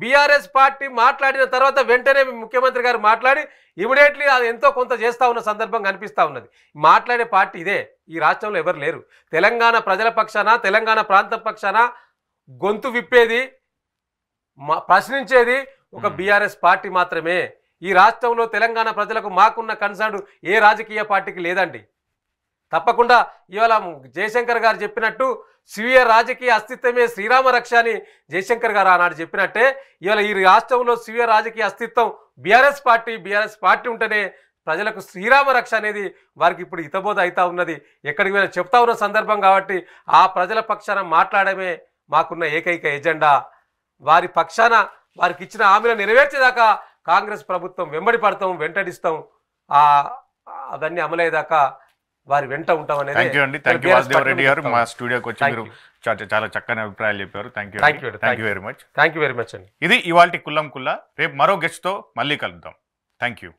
బీఆర్ఎస్ పార్టీ మాట్లాడిన తర్వాత వెంటనే ముఖ్యమంత్రి గారు మాట్లాడి ఇమీడియట్లీ అది ఎంతో కొంత చేస్తూ ఉన్న సందర్భం కనిపిస్తూ ఉన్నది మాట్లాడే పార్టీ ఇదే ఈ రాష్ట్రంలో ఎవరు లేరు తెలంగాణ ప్రజల పక్షాన తెలంగాణ ప్రాంత పక్షాన గొంతు విప్పేది ప్రశ్నించేది ఒక బీఆర్ఎస్ పార్టీ మాత్రమే ఈ రాష్ట్రంలో తెలంగాణ ప్రజలకు మాకున్న కన్సర్న్ ఏ రాజకీయ పార్టీకి లేదండి తప్పకుండా ఇవాళ జయశంకర్ గారు చెప్పినట్టు స్వీయ రాజకీయ అస్తిత్వమే శ్రీరామ రక్ష అని జయశంకర్ గారు ఆనాడు చెప్పినట్టే ఇవాళ ఈ రాష్ట్రంలో స్వీయ రాజకీయ అస్తిత్వం బీఆర్ఎస్ పార్టీ బీఆర్ఎస్ పార్టీ ఉంటేనే ప్రజలకు శ్రీరామ రక్ష అనేది వారికి ఇప్పుడు హితబోధ అవుతా ఉన్నది ఎక్కడికి వెళ్ళి చెప్తా ఉన్న సందర్భం కాబట్టి ఆ ప్రజల పక్షాన మాట్లాడమే మాకున్న ఏకైక ఎజెండా వారి పక్షాన వారికి ఇచ్చిన హామీలు నెరవేర్చేదాకా కాంగ్రెస్ ప్రభుత్వం వెంబడి పడతాం వెంటడిస్తాం అవన్నీ అమలయ్యేదాకా వారి వెంట ఉంటాం అనేది థ్యాంక్ యూ అండి థ్యాంక్ యూ రెడ్డి గారు మా స్టూడియోకి వచ్చి మీరు చాలా చక్కని అభిప్రాయాలు చెప్పారు thank you thank you thank you very much thank you very much అండి ఇది ఇవాళ కుల్లం కుల్లా రేపు మరో గెస్ట్తో మళ్ళీ కలుద్దాం థ్యాంక్ యూ